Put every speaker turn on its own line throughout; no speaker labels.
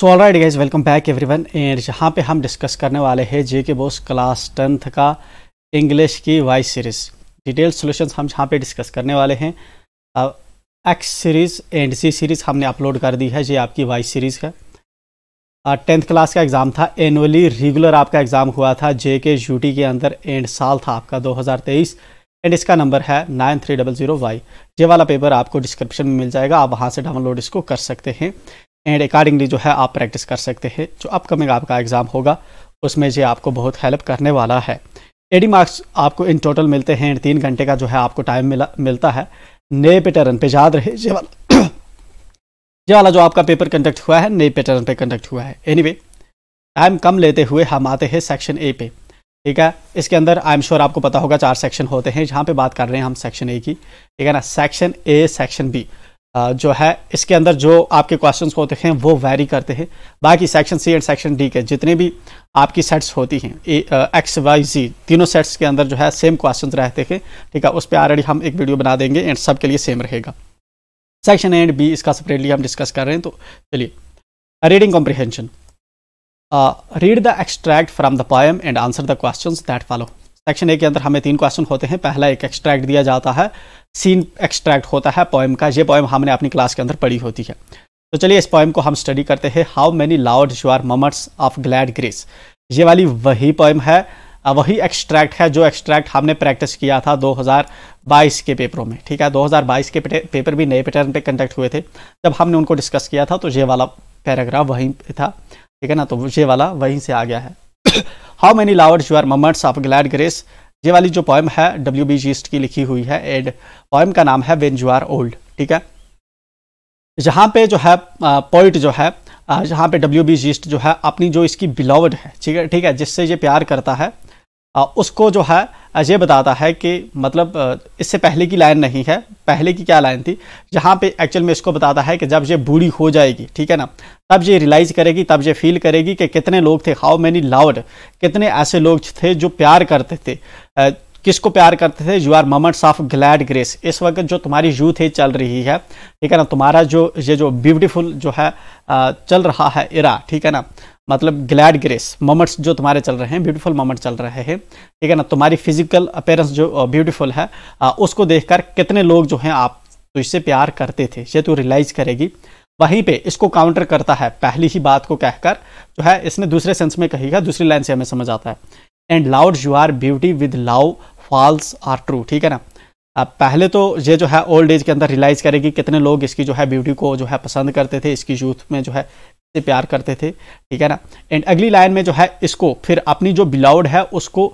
So all right guys welcome back everyone and जहाँ पे हम डिस्कस करने वाले हैं J K BOSE class tenth का इंग्लिश की वाई सीरीज़ डिटेल सोल्यूशन हम जहाँ पे डिस्कस करने वाले हैं X series and C series हमने अपलोड कर दी है ये आपकी वाई सीरीज़ है टेंथ uh, क्लास का एग्ज़ाम था एनुअली रेगुलर आपका एग्ज़ाम हुआ था जे के यू टी के अंदर एंड साल था आपका 2023 एंड इसका नंबर है nine three double zero Y ये वाला पेपर आपको डिस्क्रिप्शन में मिल जाएगा आप वहाँ से डाउनलोड इसको कर सकते हैं एंड अकॉर्डिंगली जो है आप प्रैक्टिस कर सकते हैं जो अपकमिंग आपका एग्ज़ाम होगा उसमें ये आपको बहुत हेल्प करने वाला है एडी मार्क्स आपको इन टोटल मिलते हैं एंड तीन घंटे का जो है आपको टाइम मिला मिलता है नए पैटर्न पे याद रहे ये वाला ये वाला जो आपका पेपर कंडक्ट हुआ है नए पैटर्न पे कंडक्ट हुआ है एनीवे टाइम कम लेते हुए हम आते हैं सेक्शन ए पे ठीक है इसके अंदर आई एम श्योर आपको पता होगा चार सेक्शन होते हैं जहाँ पे बात कर रहे हैं हम सेक्शन ए की ठीक है ना सेक्शन ए सेक्शन बी जो है इसके अंदर जो आपके क्वेश्चंस होते हैं वो वेरी करते हैं बाकी section C and section D के जितने भी आपकी सेट्स होती हैं एक्स वाई जी तीनों सेट्स के अंदर जो है सेम क्वेश्चंस रहते हैं ठीक है उस पर ऑलरेडी हम एक वीडियो बना देंगे एंड सब के लिए सेम रहेगा सेक्शन एंड बी इसका सेपरेटली हम डिस्कस कर रहे हैं तो चलिए reading comprehension read the extract from the poem and answer the question that follow section A के अंदर हमें तीन क्वेश्चन होते हैं पहला एक एक्सट्रैक्ट दिया जाता है सीन एक्सट्रैक्ट होता है पोएम का ये पोएम हमने अपनी क्लास के अंदर पढ़ी होती है तो चलिए इस पोएम को हम स्टडी करते हैं how many loved your of glad grace ये वाली वही पोएम है वही एक्सट्रैक्ट है जो एक्सट्रैक्ट हमने प्रैक्टिस किया था 2022 के पेपरों में ठीक है 2022 के पेपर भी नए पैटर्न पे कंडक्ट हुए थे जब हमने उनको डिस्कस किया था तो ये वाला पैराग्राफ वहीं पे था ठीक है ना तो ये वाला वहीं से आ गया है how many loved your moments of glad grace ये वाली जो पोएम है डब्ल्यू बी जीस्ट की लिखी हुई है एंड पोएम का नाम है वेन यू आर ओल्ड ठीक है यहाँ पे जो है पोइट जो है यहाँ पे डब्ल्यू बी जीस्ट जो है अपनी जो इसकी बिलावड है ठीक है ठीक है जिससे ये प्यार करता है उसको जो है ये बताता है कि मतलब इससे पहले की लाइन नहीं है पहले की क्या लाइन थी जहाँ पे एक्चुअल में इसको बताता है कि जब ये बूढ़ी हो जाएगी ठीक है ना तब ये रियलाइज़ करेगी तब ये फील करेगी कि कितने लोग थे हाउ मैनी लाउड कितने ऐसे लोग थे जो प्यार करते थे किसको प्यार करते थे your moments of glad grace इस वक्त जो तुम्हारी यूथ है चल रही है ठीक है ना तुम्हारा जो ये जो ब्यूटीफुल जो है चल रहा है इरा ठीक है ना मतलब ग्लैड ग्रेस मोमेंट्स जो तुम्हारे चल रहे हैं ब्यूटीफुल मोमेंट चल रहे हैं ठीक है ना तुम्हारी फिजिकल अपेयरेंस जो ब्यूटीफुल है उसको देखकर कितने लोग जो हैं आप तो इससे प्यार करते थे ये तो रियलाइज करेगी वहीं पे इसको काउंटर करता है पहली ही बात को कहकर जो है इसने दूसरे सेंस में है दूसरी लाइन से हमें समझ आता है and loved your beauty with love false or true ठीक है ना अब पहले तो ये जो है ओल्ड एज के अंदर रियलाइज़ करेगी कितने लोग इसकी जो है ब्यूटी को जो है पसंद करते थे इसकी यूथ में जो है से प्यार करते थे ठीक है ना एंड अगली लाइन में जो है इसको फिर अपनी जो बिलाउड है उसको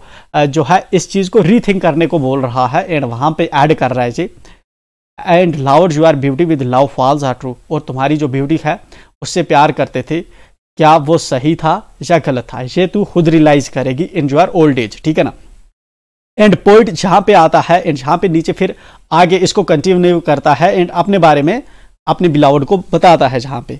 जो है इस चीज़ को रीथिंक करने को बोल रहा है एंड वहाँ पे ऐड कर रहा है जी and loved your beauty with love false or true और तुम्हारी जो ब्यूटी है उससे प्यार करते थे क्या वो सही था या गलत था ये तू खुद रियलाइज करेगी इन यूर ओल्ड एज ठीक है ना एंड पोइट जहाँ पे आता है एंड जहाँ पे नीचे फिर आगे इसको कंटिन्यू करता है एंड अपने बारे में अपने बिलावड को बताता है जहाँ पे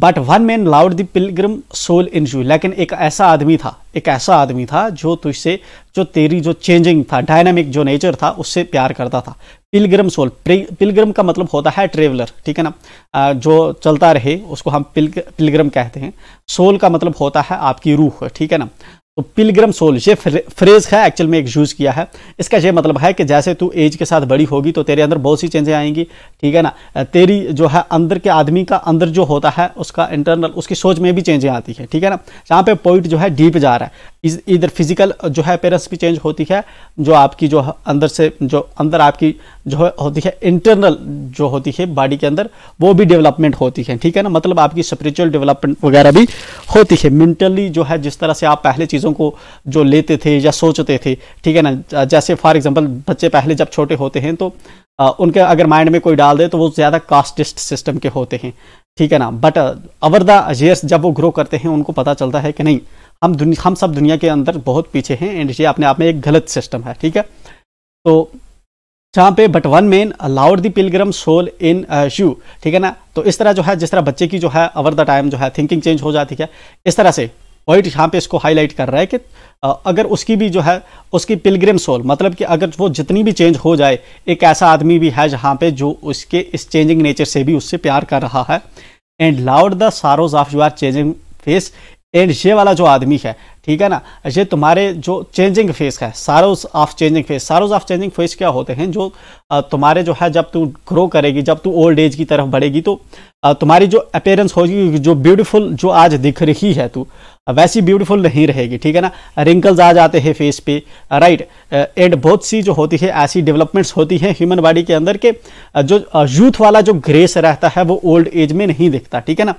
but one man loved the pilgrim soul in you लेकिन एक ऐसा आदमी था एक ऐसा आदमी था जो तुझसे जो तेरी जो चेंजिंग था डायनामिक जो नेचर था उससे प्यार करता था पिलग्रम सोल पिलग्रम का मतलब होता है ट्रेवलर ठीक है ना जो चलता रहे उसको हम पिलग्रम कहते हैं सोल का मतलब होता है आपकी रूह ठीक है ना तो पिलग्रम सोल ये फ्रेज है एक्चुअल में एक यूज़ किया है इसका ये मतलब है कि जैसे तू एज के साथ बड़ी होगी तो तेरे अंदर बहुत सी चेंजें आएंगी ठीक है ना तेरी जो है अंदर के आदमी का अंदर जो होता है उसका इंटरनल उसकी सोच में भी चेंजें आती है ठीक है ना यहाँ पे पॉइंट जो है डीप जा रहा है इधर फिजिकल जो है पेरेंट्स भी चेंज होती है जो आपकी जो अंदर से जो अंदर आपकी जो होती है इंटरनल जो होती है बॉडी के अंदर वो भी डेवलपमेंट होती है ठीक है ना मतलब आपकी स्पिरिचुअल डेवलपमेंट वगैरह भी होती है मेंटली जो है जिस तरह से आप पहले चीज़ चीज़ों को जो लेते थे या सोचते थे ठीक है ना जैसे फॉर एग्जांपल बच्चे पहले जब छोटे होते हैं तो उनके अगर माइंड में कोई डाल दे तो वो ज़्यादा कास्टिस्ट सिस्टम के होते हैं ठीक है ना बट अवर द जब वो ग्रो करते हैं उनको पता चलता है कि नहीं हम दुनिया हम सब दुनिया के अंदर बहुत पीछे हैं एंड ये अपने आप में एक गलत सिस्टम है ठीक है तो जहाँ पे but one man loved the pilgrim soul in you ठीक है ना तो इस तरह जो है जिस तरह बच्चे की जो है अवर द टाइम जो है थिंकिंग चेंज हो जाती है इस तरह से पॉइंट यहाँ पे इसको हाईलाइट कर रहा है कि अगर उसकी भी जो है उसकी पिलग्रिम सोल मतलब कि अगर वो जितनी भी चेंज हो जाए एक ऐसा आदमी भी है जहाँ पे जो उसके इस चेंजिंग नेचर से भी उससे प्यार कर रहा है and loved the sorrows of your changing face and ये वाला जो आदमी है ठीक है ना ये तुम्हारे जो चेंजिंग फेस है sorrows of changing face sorrows of changing face क्या होते हैं जो तुम्हारे जो है जब तू ग्रो करेगी जब तू ओल्ड एज की तरफ बढ़ेगी तो तुम्हारी जो अपेयरेंस होगी जो ब्यूटीफुल जो आज दिख रही है तू वैसी ब्यूटीफुल नहीं रहेगी ठीक है ना रिंकल्स आ जाते हैं फेस पे राइट एंड बहुत सी जो होती है ऐसी डेवलपमेंट्स होती हैं ह्यूमन बॉडी के अंदर के जो यूथ वाला जो ग्रेस रहता है वो ओल्ड एज में नहीं दिखता ठीक है ना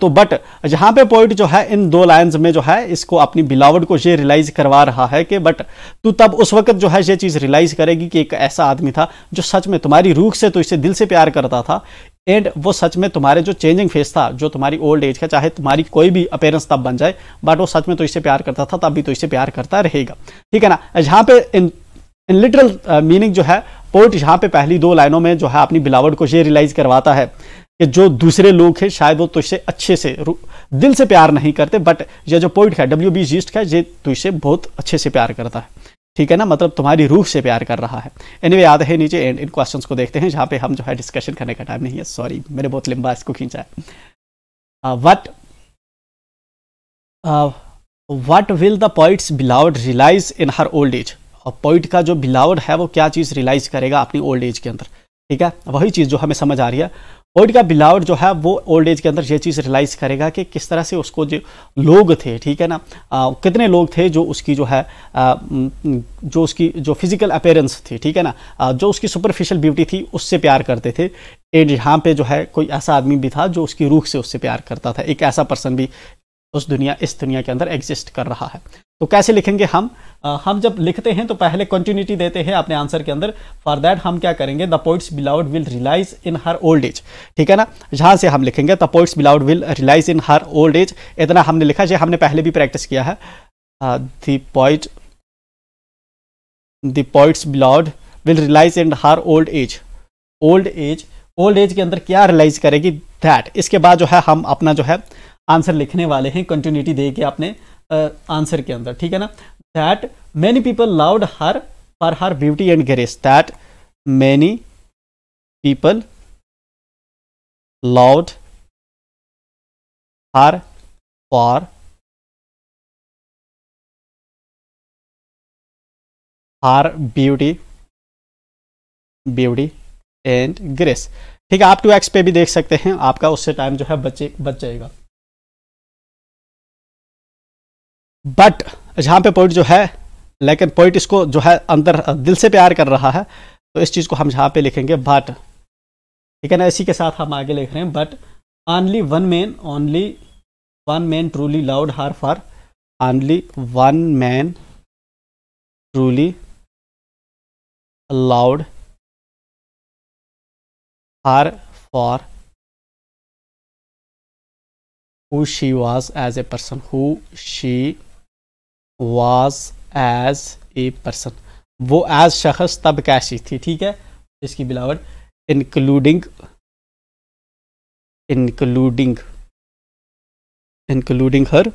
तो बट यहां पे पॉइंट जो है इन दो लाइन्स में जो है इसको अपनी बिलावट को ये रियलाइज करवा रहा है कि बट तू तब उस वक्त जो है ये चीज़ रियलाइज करेगी कि एक ऐसा आदमी था जो सच में तुम्हारी रूख से तो इसे दिल से प्यार करता था एंड वो सच में तुम्हारे जो चेंजिंग फेस था जो तुम्हारी ओल्ड एज का चाहे तुम्हारी कोई भी अपेयरेंस तब बन जाए बट वो सच में तो इसे प्यार करता था तब भी तो इसे प्यार करता रहेगा ठीक है ना यहाँ पे इन इन लिटरल मीनिंग जो है पोर्ट यहाँ पे पहली दो लाइनों में जो है अपनी बिलावट को ये रियलाइज करवाता है कि जो दूसरे लोग हैं शायद वो तुझसे अच्छे से दिल से प्यार नहीं करते बट ये जो पोइट है डब्ल्यू बी जीस्ट का ये तुझसे बहुत अच्छे से प्यार करता है ठीक है ना मतलब तुम्हारी रूह से प्यार कर रहा है एनीवे anyway, है नीचे एंड इन क्वेश्चंस को देखते हैं जहाँ पे हम जो है डिस्कशन करने का टाइम नहीं है सॉरी मैंने बहुत लंबा इसको खींचा है what what will the poet's beloved realise in her old age और पॉइट का जो बिलावड है वो क्या चीज़ रिलाइज करेगा अपनी ओल्ड एज के अंदर ठीक है वही चीज़ जो हमें समझ आ रही है ओल्ड का बिलावट जो है वो ओल्ड एज के अंदर ये चीज़ रियलाइज़ करेगा कि किस तरह से उसको जो लोग थे ठीक है ना आ, कितने लोग थे जो उसकी जो है आ, जो उसकी जो फिज़िकल अपेयरेंस थी ठीक है ना आ, जो उसकी सुपरफिशियल ब्यूटी थी उससे प्यार करते थे एंड यहाँ पे जो है कोई ऐसा आदमी भी था जो उसकी रूख से उससे प्यार करता था एक ऐसा पर्सन भी उस दुनिया इस दुनिया के अंदर एग्जिस्ट कर रहा है तो कैसे लिखेंगे हम आ, हम जब लिखते हैं तो पहले कंटिन्यूटी देते हैं अपने आंसर के अंदर फॉर दैट हम क्या करेंगे the poet's beloved will realise in her old age ठीक है ना जहाँ से हम लिखेंगे the poet's beloved will realise in her old age इतना हमने लिखा जो हमने पहले भी प्रैक्टिस किया है the poet the poet's beloved will realise in her old age old age old age के अंदर क्या रिलाइज करेगी दैट इसके बाद जो है हम अपना जो है आंसर लिखने वाले हैं कंटिन्यूटी दे के अपने आंसर के अंदर ठीक है ना
that many people loved her for her beauty and grace that many
people loved her for her beauty
beauty and grace ठीक है आप टू एक्स पे भी देख सकते हैं आपका उससे टाइम जो है बचे बच जाएगा बट यहाँ पे पोइट जो है लेकिन पोइट इसको जो है अंदर दिल से प्यार कर रहा है तो इस चीज़ को हम यहाँ
पे लिखेंगे बट ठीक है ना इसी के साथ हम आगे लिख रहे हैं but only one man
only one man truly loved her for only one man
truly loved her for who she was as a person who she was
as a person वो एज शख्स तब कैसी थी ठीक है
इसकी मिलावट including including including हर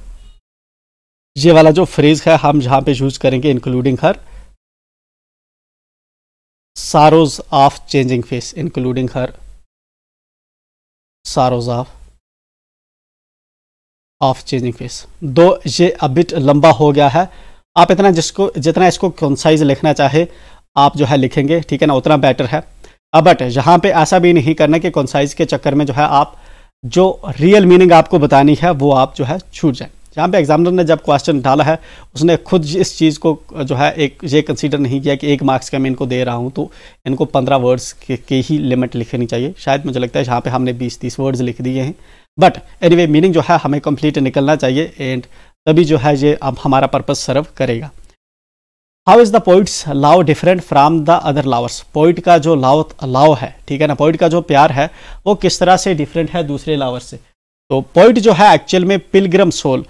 ये वाला जो फ्रेज है हम जहां पे यूज करेंगे including her sorrows of changing face including her sorrows of of changing face दो ये अबिट लंबा हो गया है
आप इतना जिसको जितना इसको कंसाइज लिखना चाहे आप जो है लिखेंगे ठीक है ना उतना बेटर है बट uh, यहाँ पे ऐसा भी नहीं करना कि कंसाइज के चक्कर में जो है आप जो रियल मीनिंग आपको बतानी है वो आप जो है छूट जाए जहाँ पे एग्जामिनर ने जब क्वेश्चन डाला है उसने खुद इस चीज़ को जो है एक ये कंसीडर नहीं किया कि एक मार्क्स का मैं इनको दे रहा हूँ तो इनको पंद्रह वर्ड्स के, के ही लिमिट लिखनी चाहिए शायद मुझे लगता है जहाँ पे हमने बीस तीस वर्ड्स लिख दिए हैं बट एनी anyway, मीनिंग जो है हमें कंप्लीट निकलना चाहिए एंड तभी जो है ये अब हमारा पर्पज सर्व करेगा how is the poet's love different from the other lovers poet का जो लाव लाव है ठीक है ना पोइट का जो प्यार है वो किस तरह से डिफरेंट है दूसरे लावर से तो पोइट जो है एक्चुअल में पिलग्रम सोल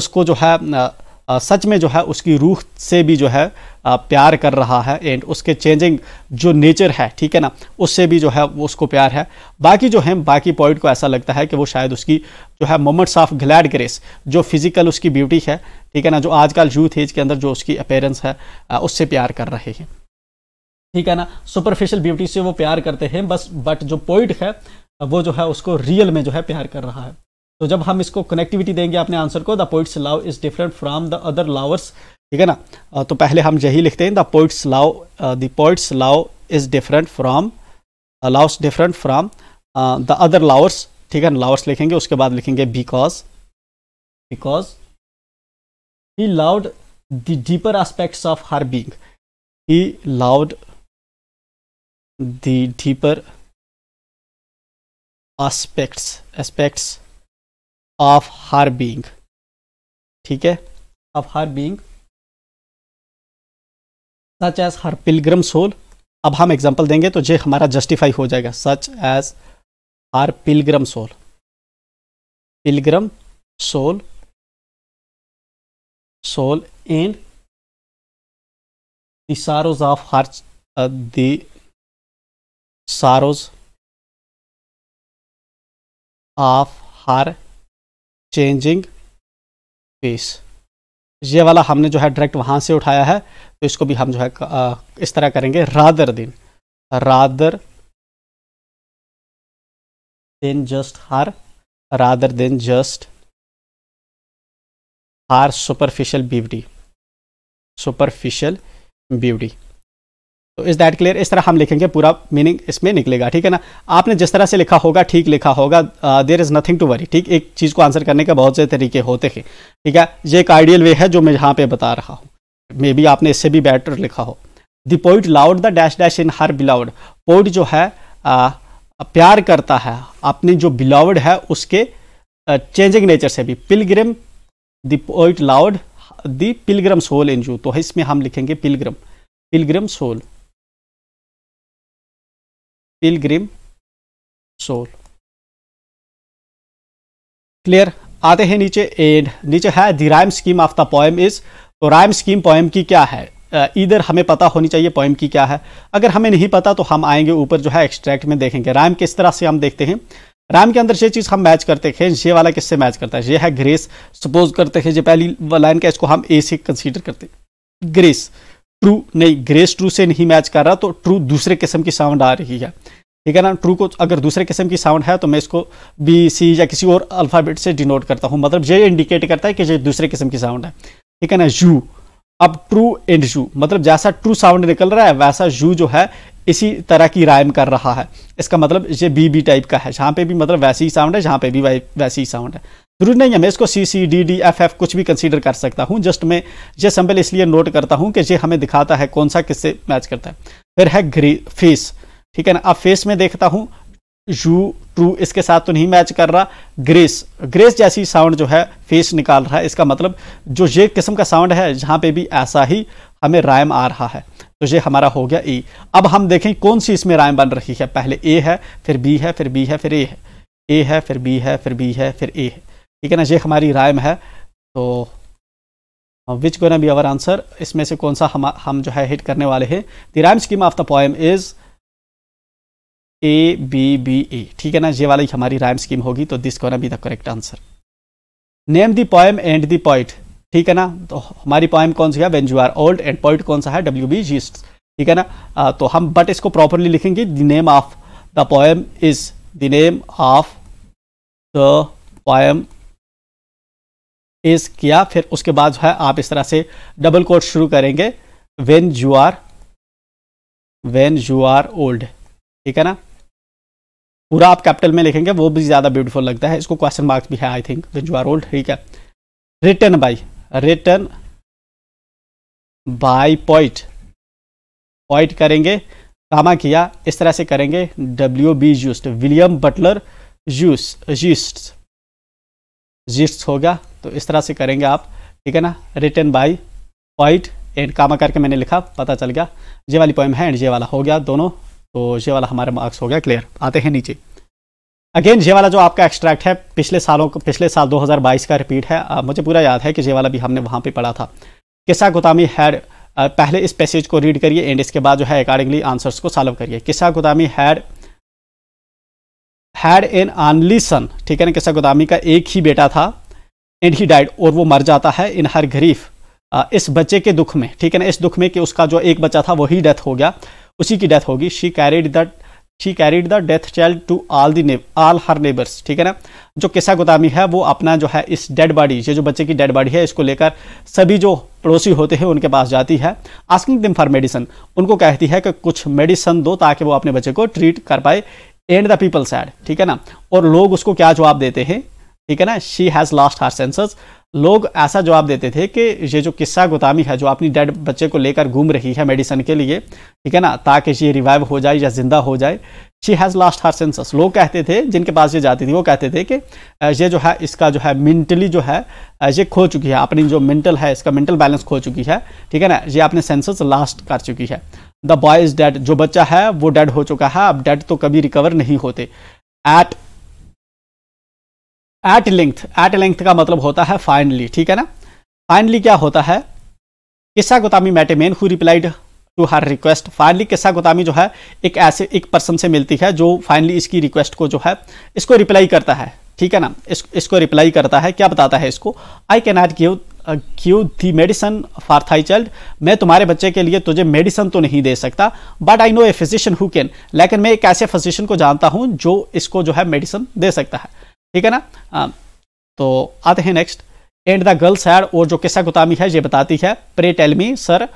उसको जो है सच में जो है उसकी रूह से भी जो है प्यार कर रहा है एंड उसके चेंजिंग जो नेचर है ठीक है ना उससे भी जो है वो उसको प्यार है बाकी जो है बाकी पॉइंट को ऐसा लगता है कि वो शायद उसकी जो है मोमेंट्स ऑफ ग्लैड ग्रेस जो फिजिकल उसकी ब्यूटी है ठीक है ना जो आजकल यूथ एज के अंदर जो उसकी अपेयरेंस है उससे प्यार कर रहे हैं ठीक है ना सुपरफिशियल ब्यूटी से वो प्यार करते हैं बस बट जो पॉइंट है वो जो है उसको रियल में जो है प्यार कर रहा है तो जब हम इसको कनेक्टिविटी देंगे अपने आंसर को the poet's love is different from the other lovers ठीक है ना तो पहले हम यही लिखते हैं the poet's love the poet's love is different from loves different from the other lovers ठीक है लावर्स लिखेंगे उसके बाद
लिखेंगे because because he loved the deeper aspects of her being he loved the deeper aspects aspects of her being ठीक है of her being such as her pilgrim soul अब हम एग्जाम्पल देंगे तो ये हमारा जस्टिफाई हो जाएगा such as her pilgrim soul
pilgrim soul soul in the sorrows of her the sorrows of her changing face ये वाला हमने जो है डायरेक्ट
वहां से उठाया है तो इसको भी हम जो है इस तरह करेंगे rather than rather
than just her rather than just her superficial beauty
superficial beauty तो इज दैट क्लियर इस तरह हम लिखेंगे पूरा
मीनिंग इसमें निकलेगा ठीक है ना आपने जिस तरह से लिखा होगा ठीक लिखा होगा there is nothing to worry ठीक एक चीज़ को आंसर करने के बहुत से तरीके होते हैं ठीक है ये एक आइडियल वे है जो मैं यहाँ पे बता रहा हूँ मे बी आपने इससे भी बेटर लिखा हो the poet loved the dash dash in her beloved poet जो है आ, uh, प्यार करता है अपनी जो बिलाउड है उसके चेंजिंग uh, नेचर से भी pilgrim the poet loved the pilgrim soul in
you तो इसमें हम लिखेंगे pilgrim pilgrim soul pilgrim soul
clear आते हैं नीचे एंड नीचे है the rhyme scheme of the poem is तो राइम स्कीम
पोएम की क्या है इधर हमें पता होनी चाहिए पोएम की क्या है अगर हमें नहीं पता तो हम आएंगे ऊपर जो है एक्सट्रैक्ट में देखेंगे राइम किस तरह से हम देखते हैं राम के अंदर ये चीज़ हम मैच करते हैं ये वाला किससे मैच करता है ये है ग्रेस सपोज करते हैं ये पहली लाइन का इसको हम ए से कंसीडर करते हैं ग्रेस ट्रू नहीं ग्रेस ट्रू से नहीं मैच कर रहा तो ट्रू दूसरे किस्म की साउंड आ रही है ठीक है ना ट्रू को अगर दूसरे किस्म की साउंड है तो मैं इसको बी सी या किसी और अल्फ़ाबेट से डिनोट करता हूँ मतलब ये इंडिकेट करता है कि ये दूसरे किस्म की साउंड है ठीक है ना यू अब ट्रू एंड यू मतलब जैसा ट्रू साउंड निकल रहा है वैसा यू जो है इसी तरह की राइम कर रहा है इसका मतलब ये बी बी टाइप का है जहाँ पे भी मतलब वैसी ही साउंड है जहाँ पे भी वैसी ही साउंड है जरूरी नहीं है मैं इसको C C D D F F कुछ भी कंसीडर कर सकता हूँ जस्ट मैं ये सैम्पल इसलिए नोट करता हूँ कि ये हमें दिखाता है कौन सा किससे मैच करता है फिर है ग्री फेस ठीक है ना अब फेस में देखता हूँ यू ट्रू इसके साथ तो नहीं मैच कर रहा ग्रेस ग्रेस जैसी साउंड जो है फेस निकाल रहा है इसका मतलब जो ये किस्म का साउंड है जहाँ पे भी ऐसा ही हमें रायम आ रहा है तो ये हमारा हो गया ई e। अब हम देखें कौन सी इसमें रायम बन रही है पहले ए है फिर बी है फिर बी है फिर ए है ए है फिर बी है फिर बी है फिर ए है ठीक है ना ये हमारी में है तो विच गोन बी अवर आंसर इसमें से कौन सा हम हम जो है हिट करने वाले हैं the rhyme scheme of the poem is A B B A ठीक है ना ये वाली हमारी राइम स्कीम होगी तो this gonna be the correct answer name the poem and the poet ठीक है ना तो हमारी पॉइम कौन सी है when you are old and poet कौन सा है डब्ल्यू बी जी ठीक है ना आ, uh, तो हम बट इसको प्रॉपरली लिखेंगे the name of the poem is the name of the poem is किया फिर उसके बाद जो है आप इस तरह से डबल कोट शुरू करेंगे when you are when you are old ठीक है ना पूरा आप कैपिटल में लिखेंगे वो भी ज़्यादा ब्यूटीफुल लगता है इसको क्वेश्चन मार्क्स भी
है I think when you are old ठीक है return by return by point point करेंगे कामा किया इस तरह
से करेंगे डब्ल्यू बी जूस्ट विलियम बटलर जूस जूस्ट जिस्ट्स हो गया तो इस तरह से करेंगे आप ठीक है ना return by white and comma करके मैंने लिखा पता चल गया ये वाली पोएम है एंड ये वाला हो गया दोनों तो ये वाला हमारे मार्क्स हो गया क्लियर आते हैं नीचे अगेन ये वाला जो आपका एक्सट्रैक्ट है पिछले सालों को पिछले साल 2022 का रिपीट है आ, मुझे पूरा याद है कि ये वाला भी हमने वहाँ पे पढ़ा था किस्सा गोतामी हैड पहले इस पैसेज को रीड करिए एंड इसके बाद जो है अकॉर्डिंगली आंसर्स को सॉल्व करिए किस्सा गोतामी हैड हैड एन आनली सन ठीक है ना कैसा गोदामी का एक ही बेटा था एंड ही डाइड और वो मर जाता है इन हर गरीफ इस बच्चे के दुख में ठीक है ना इस दुख में कि उसका जो एक बच्चा था वही डेथ हो गया उसी की डेथ होगी she carried the she carried the death child to all the all her neighbours ठीक है ना जो किसा गोदामी है वो अपना जो है इस डेड बॉडी ये जो बच्चे की डेड बॉडी है इसको लेकर सभी जो पड़ोसी होते हैं उनके पास जाती है आस्किंग दिम फॉर मेडिसन उनको कहती है कि कुछ मेडिसन दो ताकि वो अपने बच्चे को ट्रीट कर पाए एंड द पीपल सैड ठीक है ना और लोग उसको क्या जवाब देते हैं ठीक है ना she has lost her senses लोग ऐसा जवाब देते थे कि ये जो किस्सा गोदामी है जो अपनी डेड बच्चे को लेकर घूम रही है मेडिसिन के लिए ठीक है ना ताकि ये रिवाइव हो जाए या जिंदा हो जाए she has lost her senses लोग कहते थे जिनके पास ये जाती थी वो कहते थे कि ये जो है इसका जो है मेंटली जो है ये खो चुकी है अपनी जो मेंटल है इसका मेंटल बैलेंस खो चुकी है ठीक है ना ये अपने सेंसस लास्ट कर चुकी है द बॉय इज डेड जो बच्चा है वो डेड हो चुका है अब डेड तो कभी रिकवर नहीं होते at at length at length का मतलब होता है फाइनली ठीक है ना फाइनली क्या होता है किस्सा गोतामी मैटेमेन who replied to her request finally Kisa Gotami जो है एक ऐसे एक पर्सन से मिलती है जो फाइनली इसकी रिक्वेस्ट को जो है इसको रिप्लाई करता है ठीक है ना इस, इसको रिप्लाई करता है क्या बताता है इसको I can not give you the medicine for thy child मैं तुम्हारे बच्चे के लिए तुझे मेडिसन तो नहीं दे सकता but I know a physician who can लेकिन मैं एक ऐसे फिजिशियन को जानता हूँ जो इसको जो है मेडिसन दे सकता है ठीक है ना आ, तो आते हैं next and the girls had और जो किस्सा गुतामी है ये बताती है pray tell me sir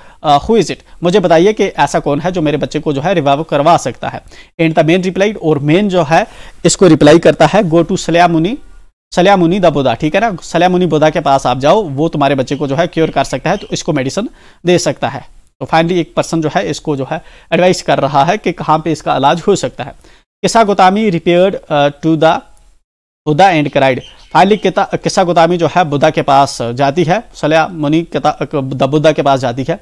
who is it मुझे बताइए कि ऐसा कौन है जो मेरे बच्चे को जो है रिवाइव करवा सकता है एंड द मेन रिप्लाइड और मेन जो है इसको रिप्लाई करता है गो टू सल्या मुनी दबोदा ठीक है ना सल्यामुनि बोधा के पास आप जाओ वो तुम्हारे बच्चे को जो है क्योर कर सकता है तो इसको मेडिसिन दे सकता है तो फाइनली एक पर्सन जो है इसको जो है एडवाइस कर रहा है कि कहाँ पे इसका इलाज हो सकता है Kisa Gotami repaired to the Buddha and cried finally Kisa Gotami जो है बुद्धा के पास जाती है सलिया मुनि द बुद्धा के पास जाती है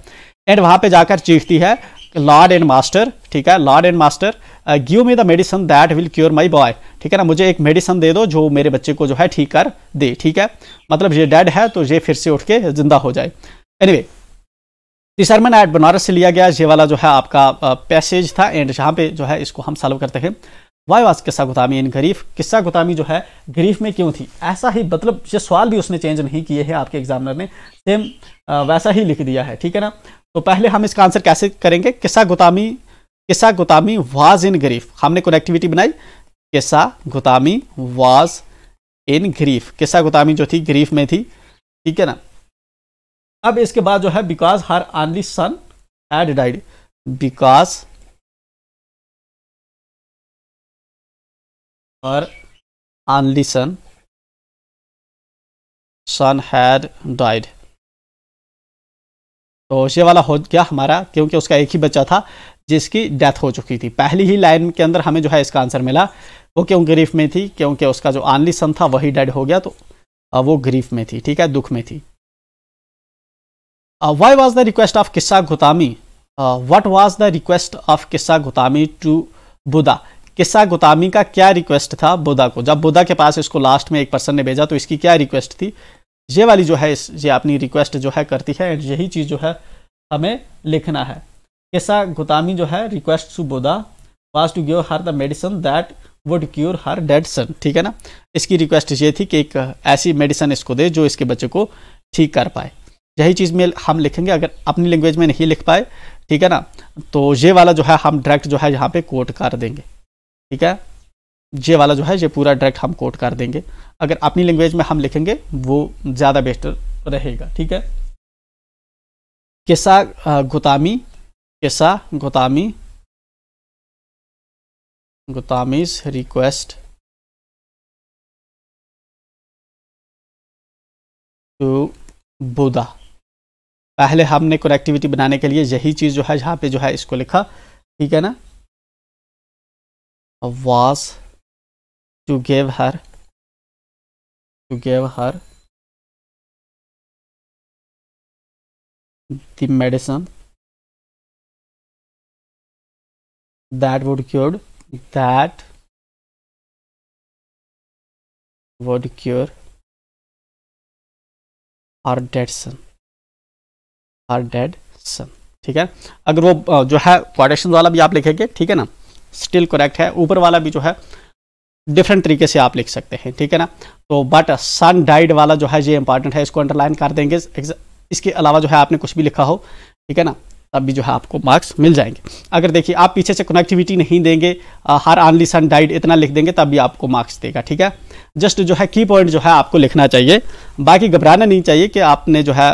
एंड वहाँ पे जाकर चीखती है लॉर्ड एंड मास्टर ठीक है lord and master give me the medicine that will cure my boy ठीक है ना मुझे एक मेडिसन दे दो जो मेरे बच्चे को जो है ठीक कर दे ठीक है मतलब ये डेड है तो ये फिर से उठ के जिंदा हो जाए anyway this sermon at Banaras से लिया गया ये वाला जो है आपका पैसेज uh, था एंड जहाँ पे जो है इसको हम सॉल्व करते हैं वाई वाज किस्सा गुतामी इन गरीफ किस्सा गुतामी जो है गरीफ में क्यों थी ऐसा ही मतलब ये सवाल भी उसने चेंज नहीं किए हैं आपके एग्जामिनर ने सेम uh, वैसा ही लिख दिया है ठीक है ना तो पहले हम इसका आंसर कैसे करेंगे Kisa Gotami Kisa Gotami was in grief हमने कनेक्टिविटी बनाई Kisa Gotami was in grief
किसा गुतामी जो थी ग्रीफ में थी ठीक है ना अब इसके बाद जो है because
her only son had died because her only son sun had died
तो ये वाला हो गया हमारा क्योंकि उसका एक ही बच्चा था जिसकी डेथ हो चुकी थी पहली ही लाइन
के अंदर हमें जो है इसका आंसर मिला वो क्यों ग्रीफ में थी क्योंकि उसका जो आनली सन था वही डेड हो गया तो वो ग्रीफ में थी ठीक है दुख में थी why was the request of Kisa Gotami what was the request of Kisa Gotami to बुदा किस्सा गोतामी का क्या रिक्वेस्ट था बुदा को जब बुदा के पास इसको लास्ट में एक पर्सन ने भेजा तो इसकी क्या रिक्वेस्ट थी ये वाली जो है इस ये अपनी रिक्वेस्ट जो है करती है एंड यही चीज़ जो है हमें लिखना है कैसा गोतामी जो है request to Buddha was to give her the medicine that would cure her dead son ठीक है ना इसकी रिक्वेस्ट ये थी कि एक ऐसी मेडिसन इसको दे जो इसके बच्चे को ठीक कर पाए यही चीज़ में हम लिखेंगे अगर अपनी लैंग्वेज में नहीं लिख पाए ठीक है ना तो ये वाला जो है हम डायरेक्ट जो है यहाँ पे कोट कर देंगे ठीक है ये वाला जो है ये पूरा डायरेक्ट हम कोट कर देंगे अगर अपनी लैंग्वेज
में हम लिखेंगे वो ज़्यादा बेस्टर रहेगा ठीक है
किसा गोतामी किस्सा गोतामी गोतामीज रिक्वेस्ट टू बुदा पहले हमने
कनेक्टिविटी बनाने के लिए यही चीज़ जो है यहाँ पे जो है इसको लिखा ठीक है ना
वास to give her to give her the medicine that would cure that would cure her dead son her
dead son ठीक है अगर वो जो है क्वाटेशन वाला भी आप लिखेंगे ठीक है ना
स्टिल करेक्ट है ऊपर वाला भी जो है डिफरेंट तरीके से आप लिख सकते हैं ठीक है ना तो बट सन डाइड वाला जो है ये इंपॉर्टेंट है इसको अंडरलाइन कर देंगे इसके अलावा जो है आपने कुछ भी लिखा हो ठीक है ना तब भी जो है आपको मार्क्स मिल जाएंगे अगर देखिए आप पीछे से कनेक्टिविटी नहीं देंगे हर आनली सन डाइड इतना लिख देंगे तब भी आपको मार्क्स देगा ठीक है जस्ट जो है की पॉइंट जो है आपको लिखना चाहिए बाकी घबराना नहीं चाहिए कि आपने जो है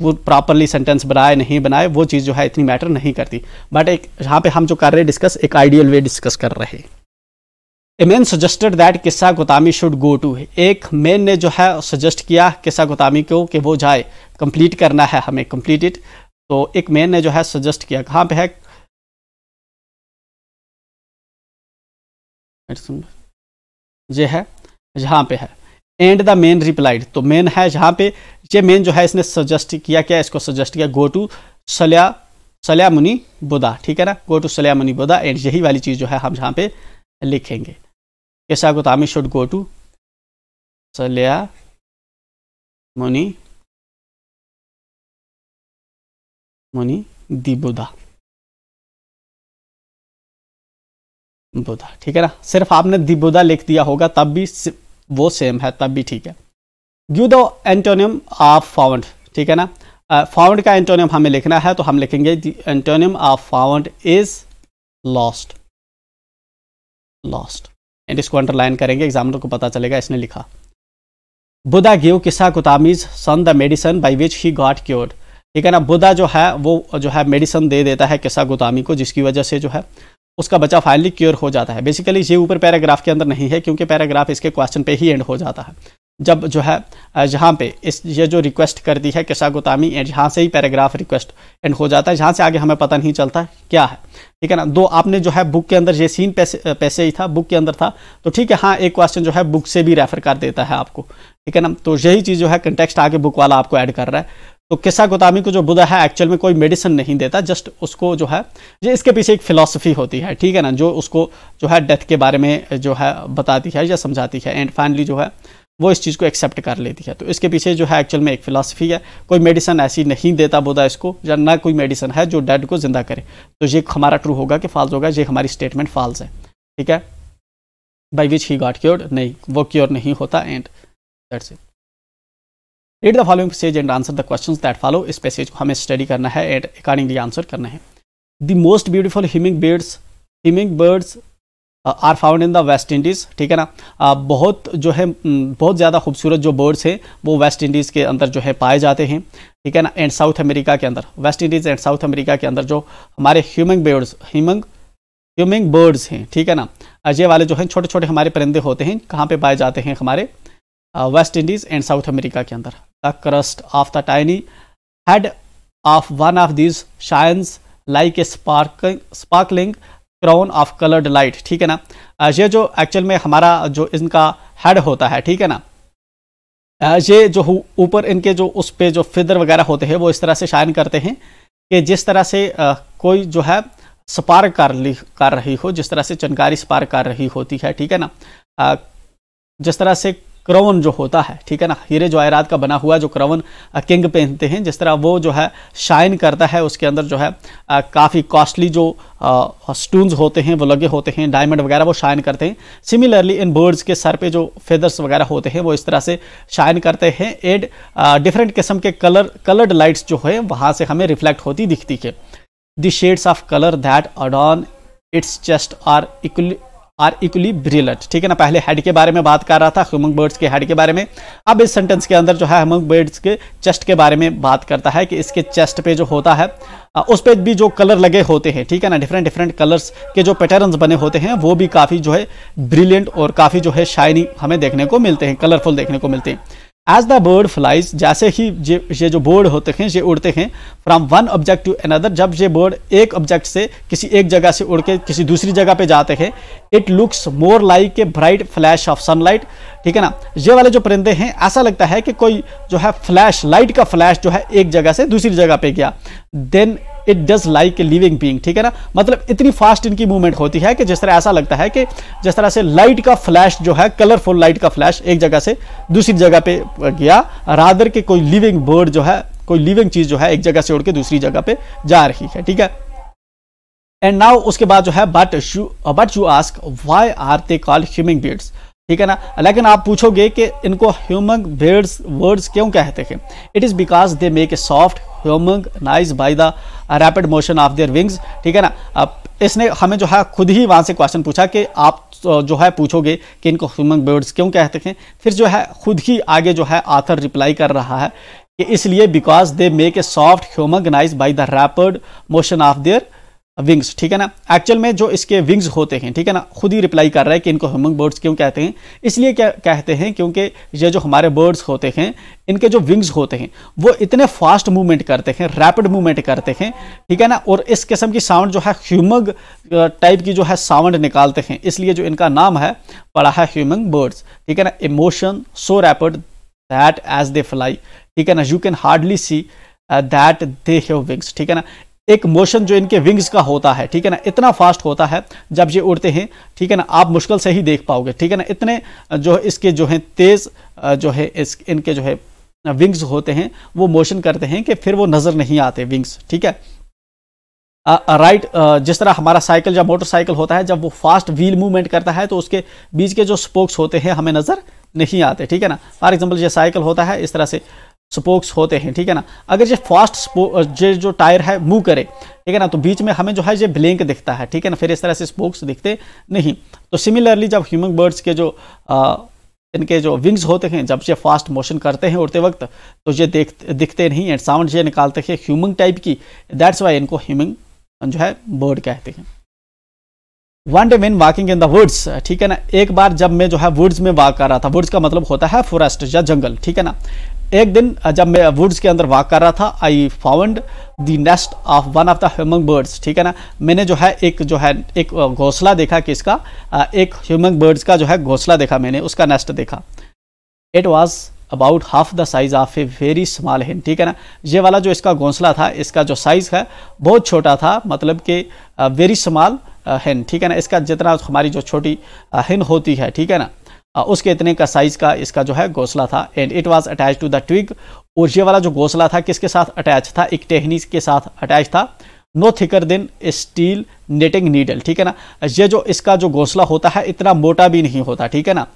वो प्रॉपरली सेंटेंस बनाए नहीं बनाए वो चीज़ जो है इतनी मैटर नहीं करती बट एक यहाँ पे हम जो कर रहे हैं डिस्कस एक आइडियल वे डिस्कस कर रहे हैं a man suggested that Kisa Gotami should go to एक मैन ने जो है सजेस्ट किया किस्सा गोतामी को कि वो जाए कंप्लीट करना है हमें कंप्लीट इट
तो एक मैन ने जो है सजेस्ट किया कहाँ पे है ये है जहाँ पे है
एंड द मेन रिप्लाइड तो मेन है जहाँ पे ये मेन जो है इसने सजेस्ट किया क्या इसको सजेस्ट किया गो टू सल्या सल्या मुनि बुदा ठीक है ना गो टू सल्या मुनि बुदा एंड यही वाली चीज़
जो है हम जहाँ पे लिखेंगे Kesagotami should go to to Muni मुनि the Buddha.
बुधा ठीक है ना सिर्फ आपने दिबुदा लिख दिया होगा तब भी वो सेम है तब
भी ठीक है give the antonym of found ठीक है ना फाउंड uh, का एंटोनियम हमें लिखना है तो हम लिखेंगे antonym of found is lost lost and इसको अंडरलाइन करेंगे एग्जामिनर को पता चलेगा इसने लिखा Buddha give Kisa Gotami's son the medicine by which he got cure ठीक है ना बुदा जो है वो जो है मेडिसन दे देता है किस्सा गुतामी को जिसकी वजह से जो है उसका बच्चा फाइनली क्योर हो जाता है बेसिकली ये ऊपर पैराग्राफ के अंदर नहीं है क्योंकि पैराग्राफ इसके क्वेश्चन पे ही एंड हो जाता है जब जो है जहाँ पे इस ये जो रिक्वेस्ट कर दी है किसा गोतामी एंड यहाँ से ही पैराग्राफ रिक्वेस्ट एंड हो जाता है जहाँ से आगे हमें पता नहीं चलता क्या है ठीक है ना दो आपने जो है बुक के अंदर ये सीन पैसे पैसे ही था बुक के अंदर था तो ठीक है हाँ एक क्वेश्चन जो है बुक से भी रेफर कर देता है आपको ठीक है ना तो यही चीज़ जो है कंटेक्सट आगे बुक वाला आपको ऐड कर रहा है तो किस्सा गोतामी को जो बुधा है एक्चुअल में कोई मेडिसिन नहीं देता जस्ट उसको जो है ये इसके पीछे एक फिलॉसफी होती है ठीक है ना जो उसको जो है डेथ के बारे में जो है बताती है या समझाती है एंड फाइनली जो है वो इस चीज़ को एक्सेप्ट कर लेती है तो इसके पीछे जो है एक्चुअल में एक फ़िलासफ़ी है कोई मेडिसन ऐसी नहीं देता बोधा इसको या ना कोई मेडिसन है जो डेड को ज़िंदा करे तो ये हमारा ट्रू होगा कि फॉल्स होगा ये हमारी स्टेटमेंट फॉल्स है ठीक है by which he got cure नहीं वो क्योर नहीं होता and that's it read the following passage and answer the question that follow इस पैसेज को हमें स्टडी करना है एंड अकॉर्डिंगली आंसर करना है the most beautiful humming birds humming birds are found in the West Indies ठीक है ना आ, बहुत जो है बहुत ज़्यादा खूबसूरत जो बर्ड्स हैं वो वेस्ट इंडीज़ के अंदर जो है पाए जाते हैं ठीक है ना एंड साउथ अमेरिका के अंदर West Indies and South America के अंदर जो हमारे humming birds human humming birds हैं ठीक है ना अजय वाले जो हैं छोटे छोटे हमारे परिंदे होते हैं कहाँ पर पाए जाते हैं हमारे West Indies and South America के अंदर the crest of the tiny head of one of these shines like a spark sparkling crown of coloured light ठीक है ना ये जो एक्चुअल में हमारा जो इनका हेड होता है ठीक है ना ये जो ऊपर इनके जो उस पे जो फिदर वगैरह होते हैं वो इस तरह से शाइन करते हैं कि जिस तरह से कोई जो है स्पार्क कर ली कर रही हो जिस तरह से चनकारी स्पार्क कर रही होती है ठीक है ना जिस तरह से क्रवन जो होता है ठीक है ना हीरे जवाहरात का बना हुआ जो क्रवन किंग पहनते हैं जिस तरह वो जो है शाइन करता है उसके अंदर जो है काफ़ी कॉस्टली जो स्टून्स होते हैं वो लगे होते हैं डायमंड वगैरह वो शाइन करते हैं सिमिलरली इन बर्ड्स के सर पे जो फेदर्स वगैरह होते हैं वो इस तरह से शाइन करते हैं एड डिफरेंट किस्म के कलर कलर्ड लाइट्स जो है वहाँ से हमें रिफ्लेक्ट होती दिखती है the shades of colour that adorn its chest are are equally brilliant ठीक है ना पहले हेड के बारे में बात कर रहा था ह्यूमंग बर्ड्स के हेड के बारे में अब इस सेंटेंस के अंदर जो है ह्यूमंग बर्ड्स के चेस्ट के बारे में बात करता है कि इसके चेस्ट पे जो होता है उस पर भी जो कलर लगे होते हैं ठीक है ना डिफरेंट डिफरेंट कलर्स के जो पैटर्न बने होते हैं वो भी काफ़ी जो है ब्रिलियंट और काफ़ी जो है शाइनिंग हमें देखने को मिलते हैं कलरफुल देखने को मिलते हैं एज द बर्ड फ्लाइज जैसे ही ये ये जो बर्ड होते हैं ये उड़ते हैं from one object to another जब ये बर्ड एक ऑब्जेक्ट से किसी एक जगह से उड़ के किसी दूसरी जगह पे जाते हैं it looks more like a bright flash of sunlight ठीक है ना ये वाले जो परिंदे हैं ऐसा लगता है कि कोई जो है फ्लैश लाइट का फ्लैश जो है एक जगह से दूसरी जगह पे गया then it does like a living being ठीक है ना मतलब इतनी फास्ट इनकी मूवमेंट होती है कि जिस तरह ऐसा लगता है कि जिस तरह से लाइट का फ्लैश जो है कलरफुल लाइट का फ्लैश एक जगह से दूसरी जगह पे गया रादर के कोई लिविंग बर्ड जो है कोई लिविंग चीज जो है एक जगह से उड़ के दूसरी जगह पे जा रही है ठीक है एंड नाउ उसके बाद जो है but you but you ask why are they call humming birds ठीक है ना लेकिन आप पूछोगे कि इनको ह्यूमंग बेड्स वर्ड्स क्यों कहते हैं it is because they make a soft humming noise by the rapid motion of their wings ठीक है ना अब इसने हमें जो है खुद ही वहाँ से क्वेश्चन पूछा कि आप uh, जो है पूछोगे कि इनको ह्यूमन बर्ड्स क्यों कहते हैं फिर जो है खुद ही आगे जो है आथर रिप्लाई कर रहा है कि इसलिए because they make a soft noise by the rapid motion of their wings ठीक है ना एक्चुअल में जो इसके विंग्स होते हैं ठीक है ना खुद ही रिप्लाई कर रहा है कि इनको ह्यूमंग बर्ड्स क्यों कहते हैं इसलिए क्या कहते हैं क्योंकि ये जो हमारे बर्ड्स होते हैं इनके जो विंग्स होते हैं वो इतने फास्ट मूवमेंट करते हैं रैपिड मूवमेंट करते हैं ठीक है ना और इस किस्म की साउंड जो है ह्यूमग टाइप की जो है साउंड निकालते हैं इसलिए जो इनका नाम है पड़ा है ह्यूमंग बर्ड्स ठीक है ना emotion so rapid that as they fly ठीक है ना you can hardly see that they have wings ठीक है ना एक मोशन जो इनके विंग्स का होता है ठीक है ना इतना फास्ट होता है जब ये उड़ते हैं ठीक है ना आप मुश्किल से ही देख पाओगे ठीक है ना इतने जो इसके जो है तेज़ जो है इस इनके जो है विंग्स होते हैं वो मोशन करते हैं कि फिर वो नज़र नहीं आते विंग्स ठीक है राइट uh, right, uh, जिस तरह हमारा साइकिल या मोटरसाइकिल होता है जब वो फास्ट व्हील मूवमेंट करता है तो उसके बीच के जो स्पोक्स होते हैं हमें नज़र नहीं आते ठीक है ना फॉर एग्जाम्पल ये साइकिल होता है इस तरह से स्पोक्स होते हैं ठीक है ना अगर ये फास्ट जो जो टायर है मूव करे ठीक है ना तो बीच में हमें जो है ये ब्लैंक दिखता है ठीक है ना फिर इस तरह से स्पोक्स दिखते नहीं तो सिमिलरली जब ह्यूमन बर्ड्स के जो आ, इनके जो विंग्स होते हैं जब ये फास्ट मोशन करते हैं उड़ते वक्त तो ये देख दिखते नहीं एंड साउंड ये निकालते हैं ह्यूमन टाइप की दैट्स वाई इनको ह्यूमन जो है बर्ड कहते हैं one day man walking in the woods ठीक है ना एक बार जब मैं जो है वुड्स में वॉक कर रहा था वुड्स का मतलब होता है फॉरेस्ट या जंगल ठीक है ना एक दिन जब मैं वुड्स के अंदर वॉक कर रहा था I found the nest of one of the human birds ठीक है ना मैंने जो है एक जो है एक घोंसला देखा किसका एक ह्यूमन बर्ड्स का जो है घोंसला देखा मैंने उसका नेस्ट देखा it was about half the size of a very small hen ठीक है ना ये वाला जो इसका घोंसला था इसका जो साइज़ है बहुत छोटा था मतलब कि वेरी स्मॉल हिन ठीक है ना इसका जितना हमारी जो छोटी हिन होती है ठीक है ना उसके इतने का साइज का इसका जो है घोसला था and it was attach to the twig और ये वाला जो घोसला था किसके साथ अटैच था एक टेहनी के साथ अटैच था no thicker than steel knitting needle ठीक है ना ये जो इसका जो घोसला होता है इतना मोटा भी नहीं होता ठीक है ना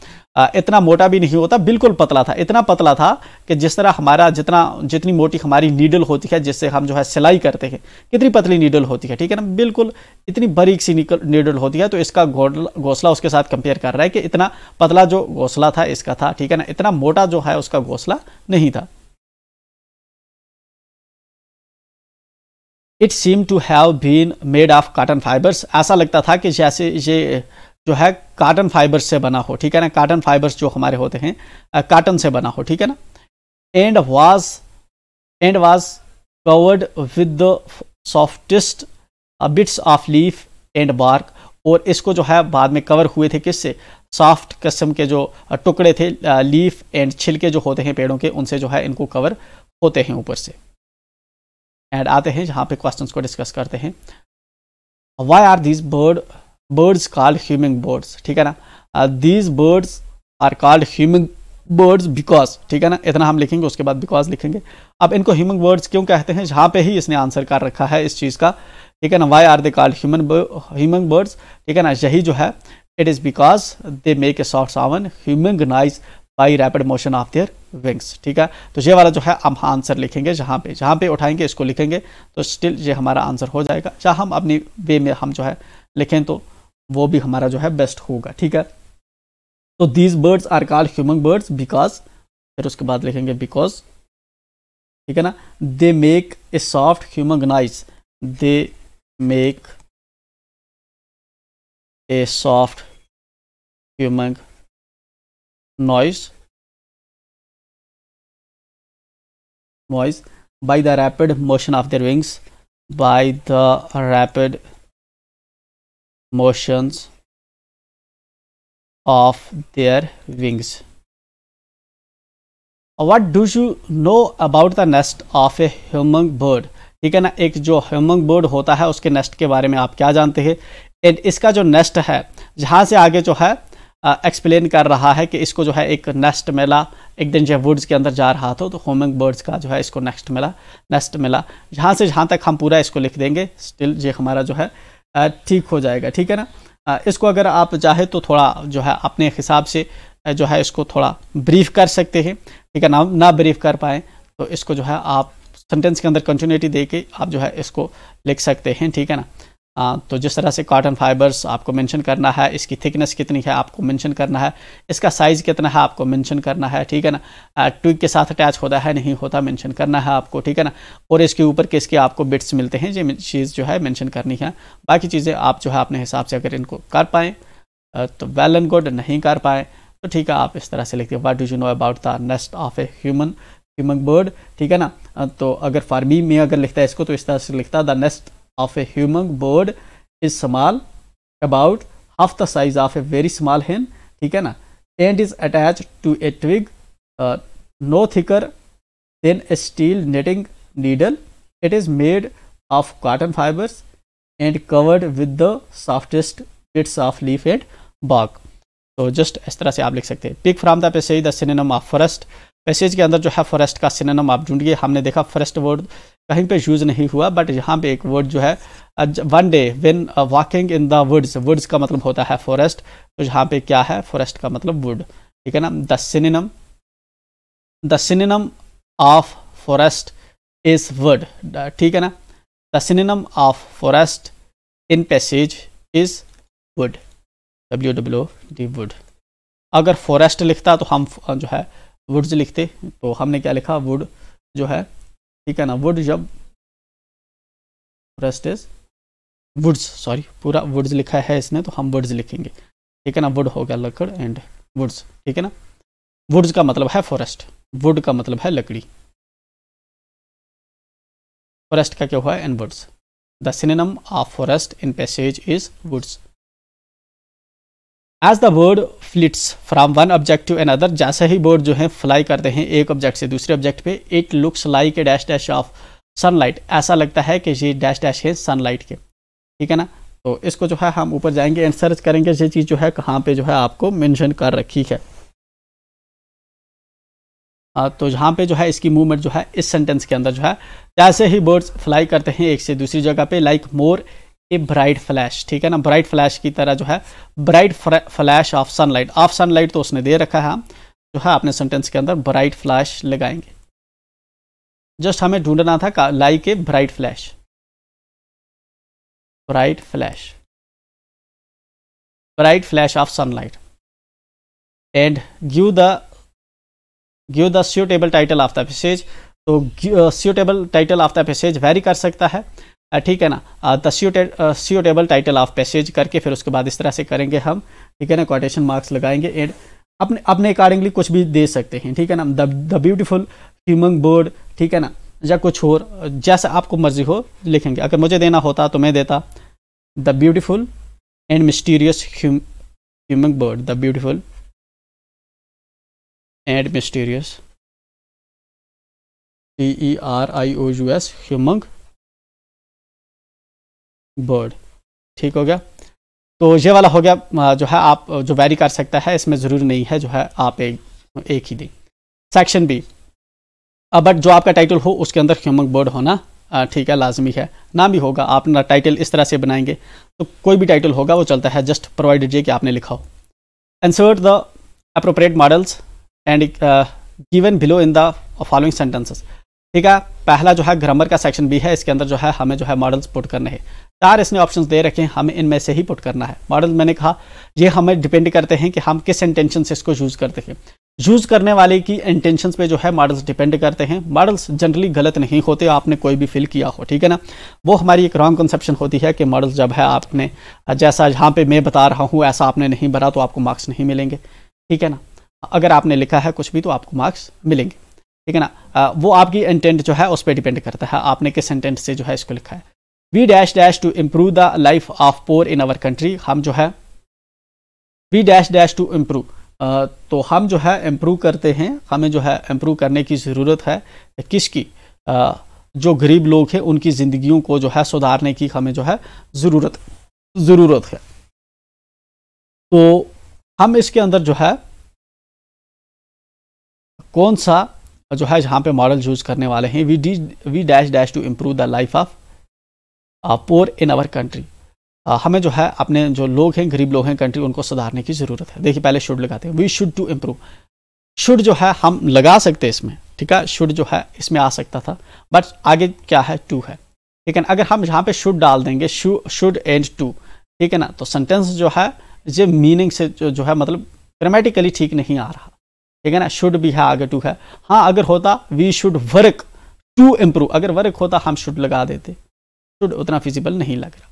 इतना मोटा भी नहीं होता बिल्कुल पतला था इतना पतला था कि जिस तरह हमारा जितना जितनी मोटी हमारी नीडल होती है जिससे हम जो है सिलाई करते हैं कितनी पतली नीडल होती है ठीक है ना बिल्कुल इतनी बारीक सी नीडल होती है तो इसका
घोसला उसके साथ कंपेयर कर रहा है कि इतना पतला जो घोसला था इसका था ठीक है ना इतना मोटा जो है उसका घोसला नहीं था it seem to have been made of cotton fibres ऐसा लगता था कि जैसे ये
जो है काटन फाइबर्स से बना हो ठीक है ना काटन फाइबर्स जो हमारे होते हैं काटन से बना हो ठीक है ना and was and was covered with the softest bits of leaf and bark और इसको जो है बाद में कवर हुए थे किससे सॉफ्ट किस्म के जो टुकड़े थे लीफ एंड छिलके जो होते हैं पेड़ों के उनसे जो है इनको कवर होते हैं ऊपर से एंड आते हैं जहाँ पे क्वेश्चंस को डिस्कस करते हैं why are these bird birds called humming birds ठीक है ना these birds are called humming birds because ठीक है ना इतना हम लिखेंगे उसके बाद बिकॉज लिखेंगे अब इनको ह्यूमिंग बर्ड्स क्यों कहते हैं जहाँ पे ही इसने आंसर कर रखा है इस चीज़ का ठीक है ना why are they called human humming birds ठीक है ना यही जो है it is because they make a soft sound humming noise by rapid motion of their wings ठीक है तो ये वाला जो है हम आंसर लिखेंगे जहाँ पे जहाँ पे उठाएंगे इसको लिखेंगे तो स्टिल ये हमारा आंसर हो जाएगा चाहे हम अपनी वे में हम जो है लिखें तो वो भी हमारा जो है बेस्ट होगा ठीक है तो these birds are called human birds because
फिर उसके बाद लिखेंगे बिकॉज ठीक है ना they make a soft
human nice they make a soft human noise noise by the rapid motion of their wings by the rapid motions of their wings
what do you know about the nest of a humming bird ठीक है
ना एक जो ह्यूमंग bird होता है उसके nest के बारे में आप क्या जानते हैं एंड इसका जो नेस्ट है जहाँ से आगे जो है एक्सप्लेन कर रहा है कि इसको जो है एक नेस्ट मिला एक दिन जब वुड्स के अंदर जा रहा था तो होमिंग बर्ड्स का जो है इसको नेक्स्ट मिला नेस्ट मिला जहाँ से जहाँ तक हम पूरा इसको लिख देंगे स्टिल ये हमारा जो है ठीक हो जाएगा ठीक है ना इसको अगर आप चाहे तो थोड़ा जो है अपने हिसाब से जो है इसको थोड़ा ब्रीफ कर सकते हैं ठीक है ना ना ब्रीफ कर पाए तो इसको जो है आप सेंटेंस के अंदर कंटिन्यूटी दे के आप जो है इसको लिख सकते हैं ठीक है ना आ, तो जिस तरह से कॉटन फाइबर्स आपको मेंशन करना है इसकी थिकनेस कितनी है आपको मेंशन करना है इसका साइज़ कितना है आपको मेंशन करना है ठीक है ना ट्विग के साथ अटैच होता है नहीं होता मेंशन करना है आपको ठीक है ना और इसके ऊपर किसके आपको बिट्स मिलते हैं ये चीज़ जो है मेंशन करनी है बाकी चीज़ें आप जो है अपने हिसाब से अगर इनको कर पाएँ तो वेल एंड गुड नहीं कर पाएँ तो ठीक है आप इस तरह से लिखते हैं what do you know about the nest of a human human bird ठीक है ना तो अगर फार्मी में अगर लिखता है इसको तो इस तरह से लिखता the nest of a human bird is small about half the size of a very small hen ठीक है ना end is attached to a twig uh, no thicker than a steel knitting needle it is made of cotton fibers and covered with the softest bits of leaf and bark तो so, just इस तरह से आप लिख सकते हैं pick from the passage the synonym of forest passage के अंदर जो है फॉरेस्ट का सिनेम आप ढूंढिए हमने देखा फॉरेस्ट वर्ड कहीं पे यूज़ नहीं हुआ बट यहाँ पे एक वर्ड जो है one day when walking in the woods woods का मतलब होता है फॉरेस्ट तो यहाँ पे क्या है फॉरेस्ट का मतलब वुड ठीक है ना the synonym the synonym of forest is wood ठीक है ना the synonym of forest in passage is wood W W D wood अगर फॉरेस्ट लिखता तो हम uh, जो है वुड्स लिखते तो हमने क्या लिखा वुड जो है ठीक है ना वुड जब फर्स्ट इज वुड्स सॉरी पूरा वुड्स लिखा है इसने तो हम वुड्स
लिखेंगे ठीक है ना वुड हो गया लकड़ एंड वुड्स ठीक है ना वुड्स का मतलब है फॉरेस्ट वुड का मतलब है लकड़ी फॉरेस्ट का क्या हुआ है and woods the synonym of forest in passage is woods
as the bird flits from one object to another जैसे ही बर्ड जो है फ्लाई करते हैं एक ऑब्जेक्ट से दूसरे ऑब्जेक्ट पे it looks like a dash dash of sunlight ऐसा लगता है कि ये डैश डैश है सनलाइट के ठीक है ना तो इसको जो है हम ऊपर जाएंगे एंड सर्च करेंगे ये चीज़ जो है कहाँ पे जो है आपको मेंशन कर रखी है हाँ, तो जहाँ पे जो है इसकी मूवमेंट जो है इस सेंटेंस के अंदर जो है जैसे ही बर्ड्स फ्लाई करते हैं एक से दूसरी जगह पे like more a bright flash ठीक है ना ब्राइट फ्लैश की तरह जो है bright flash of sunlight of sunlight तो उसने दे रखा है जो है अपने सेंटेंस के अंदर
ब्राइट फ्लैश लगाएंगे जस्ट हमें ढूंढना था like a bright flash
bright flash bright flash of sunlight and give the
give the suitable title of the passage तो suitable title of the passage vary कर सकता है ठीक है ना the suitable title of passage करके फिर उसके बाद इस तरह से करेंगे हम ठीक है ना कोटेशन मार्क्स लगाएंगे एंड अपने अपने अकॉर्डिंगली कुछ भी दे सकते हैं ठीक है ना द ब्यूटीफुल ह्यूमन बोर्ड ठीक है ना या कुछ और जैसा आपको मर्जी हो लिखेंगे अगर मुझे देना होता तो मैं देता the beautiful and mysterious
human bird the beautiful and mysterious T E R I O U S humming bird ठीक हो गया तो ये वाला हो
गया जो है आप जो वेरी कर सकता है इसमें ज़रूरी नहीं है जो है आप एक एक ही दें सेक्शन बी बट जो आपका टाइटल हो उसके अंदर ह्यूमन बर्ड होना ठीक है लाजमी है ना भी होगा आप ना टाइटल इस तरह से बनाएंगे तो कोई भी टाइटल होगा वो चलता है जस्ट प्रोवाइडेड ये कि आपने लिखा हो insert the appropriate modals and given below in the following sentences ठीक है पहला जो है ग्रामर का सेक्शन भी है इसके अंदर जो है हमें जो है मॉडल्स पुट करने हैं चार इसने ऑप्शंस दे रखे हैं हमें इनमें से ही पुट करना है मॉडल मैंने कहा ये हमें डिपेंड करते हैं कि हम किस इंटेंशन से इसको यूज़ करते हैं यूज़ करने वाले की इंटेंशन पे जो है मॉडल्स डिपेंड करते हैं मॉडल्स जनरली गलत नहीं होते आपने कोई भी फिल किया हो ठीक है ना वो हमारी एक रॉन्ग कंसेप्शन होती है कि मॉडल्स जब है आपने जैसा जहाँ पे मैं बता रहा हूँ ऐसा आपने नहीं भरा तो आपको मार्क्स नहीं मिलेंगे ठीक है ना अगर आपने लिखा है कुछ भी तो आपको मार्क्स मिलेंगे ठीक है ना वो आपकी इंटेंट जो है उस पर डिपेंड करता है आपने किस इंटेंट से जो है इसको लिखा है we dash dash to improve the life of poor in our country हम जो है we dash dash to improve तो हम जो है इम्प्रूव करते हैं हमें जो है इम्प्रूव करने की ज़रूरत है किसकी जो गरीब लोग हैं उनकी ज़िंदगियों
को जो है सुधारने की हमें जो है ज़रूरत ज़रूरत है तो हम इसके अंदर जो है
कौन सा जो है जहाँ पे मॉडल यूज़ करने वाले हैं we D we dash dash to improve the life of poor in our country हमें जो है अपने जो लोग हैं गरीब लोग हैं कंट्री उनको सुधारने की ज़रूरत है देखिए पहले शुड लगाते हैं we should to improve should जो है हम लगा सकते हैं इसमें ठीक है शुड जो है इसमें आ सकता था बट आगे क्या है टू है ठीक है अगर हम यहाँ पे शुड डाल देंगे शुड एंड टू ठीक है ना तो सेंटेंस जो है ये मीनिंग से जो, जो है मतलब ग्रामेटिकली ठीक नहीं आ रहा ठीक है ना शुड भी है आगे टू है हाँ अगर होता we should work to improve अगर वर्क होता हम शुड लगा देते तो उतना फिजिबल नहीं लग रहा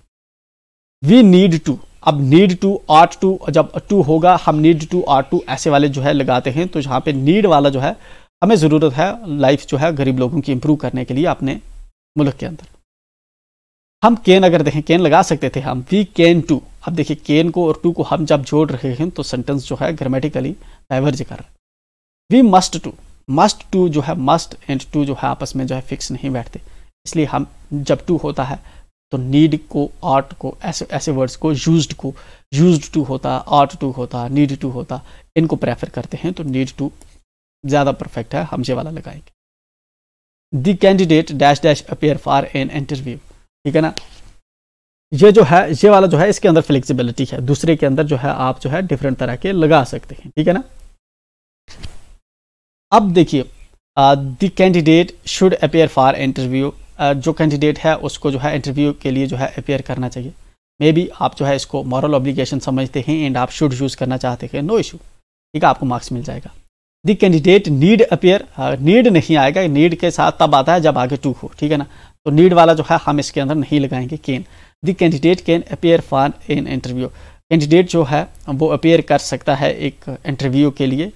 वी नीड टू अब नीड टू आर्ट टू जब टू होगा हम नीड टू आर्ट टू ऐसे वाले जो है लगाते हैं तो यहाँ पे नीड वाला जो है हमें ज़रूरत है लाइफ जो है गरीब लोगों की इम्प्रूव करने के लिए अपने मुल्क के अंदर हम केन अगर देखें केन लगा सकते थे हम वी कैन टू अब देखिए केन को और टू को हम जब जोड़ रहे हैं तो सेंटेंस जो है ग्रामेटिकली डाइवर्ज कर रहे we must to must to जो है मस्ट एंड टू जो है आपस में जो है फिक्स नहीं बैठते इसलिए हम जब टू होता है तो नीड को आर्ट को ऐसे ऐसे वर्ड्स को यूज को यूज टू होता आर्ट टू होता नीड टू होता इनको प्रेफर करते हैं तो नीड टू ज़्यादा परफेक्ट है हम ये वाला लगाएंगे the candidate dash dash appear for an interview ठीक है ना ये जो है ये वाला जो है इसके अंदर फ्लेक्सिबिलिटी है दूसरे के अंदर जो है आप जो है डिफरेंट तरह के लगा सकते हैं ठीक है ना अब देखिए the candidate should appear for interview जो कैंडिडेट है उसको जो है इंटरव्यू के लिए जो है अपेयर करना चाहिए मे बी आप जो है इसको मॉरल ऑब्लिगेशन समझते हैं एंड आप शुड यूज़ करना चाहते हैं नो इशू ठीक है आपको मार्क्स मिल जाएगा the candidate need appear need नहीं आएगा नीड के साथ तब आता है जब आगे टू हो ठीक है ना तो नीड वाला जो है हम इसके अंदर नहीं लगाएंगे can the candidate can appear for in interview candidate जो है वो अपेयर कर सकता है एक इंटरव्यू के लिए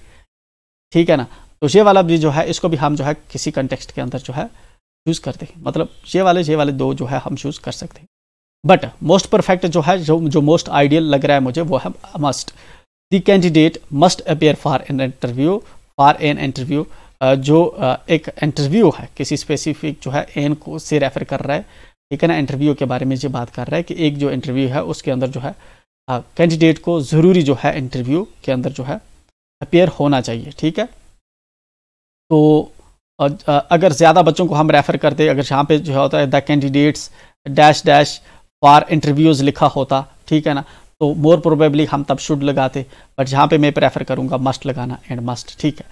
ठीक है ना तो ये वाला भी जो है इसको भी हम जो है किसी कंटेक्स्ट के अंदर जो है चूज़ करते हैं मतलब ये वाले ये वाले दो जो है हम चूज़ कर सकते हैं बट मोस्ट परफेक्ट जो है जो जो मोस्ट आइडियल लग रहा है मुझे वो है must the candidate must appear for an interview for an interview जो एक इंटरव्यू है किसी स्पेसिफिक जो है एन को से रेफर कर रहा है ठीक है ना इंटरव्यू के बारे में ये बात कर रहा है कि एक जो इंटरव्यू है उसके अंदर जो है कैंडिडेट को ज़रूरी जो है इंटरव्यू के अंदर जो है अपेयर होना चाहिए ठीक है तो और अगर ज़्यादा बच्चों को हम रेफ़र करते अगर यहाँ पे जो होता है the candidates dash dash for interviews लिखा होता ठीक है ना तो मोर प्रोबेबली हम तब शुड लगाते बट यहाँ पे मैं प्रेफर करूँगा मस्ट लगाना एंड मस्ट ठीक है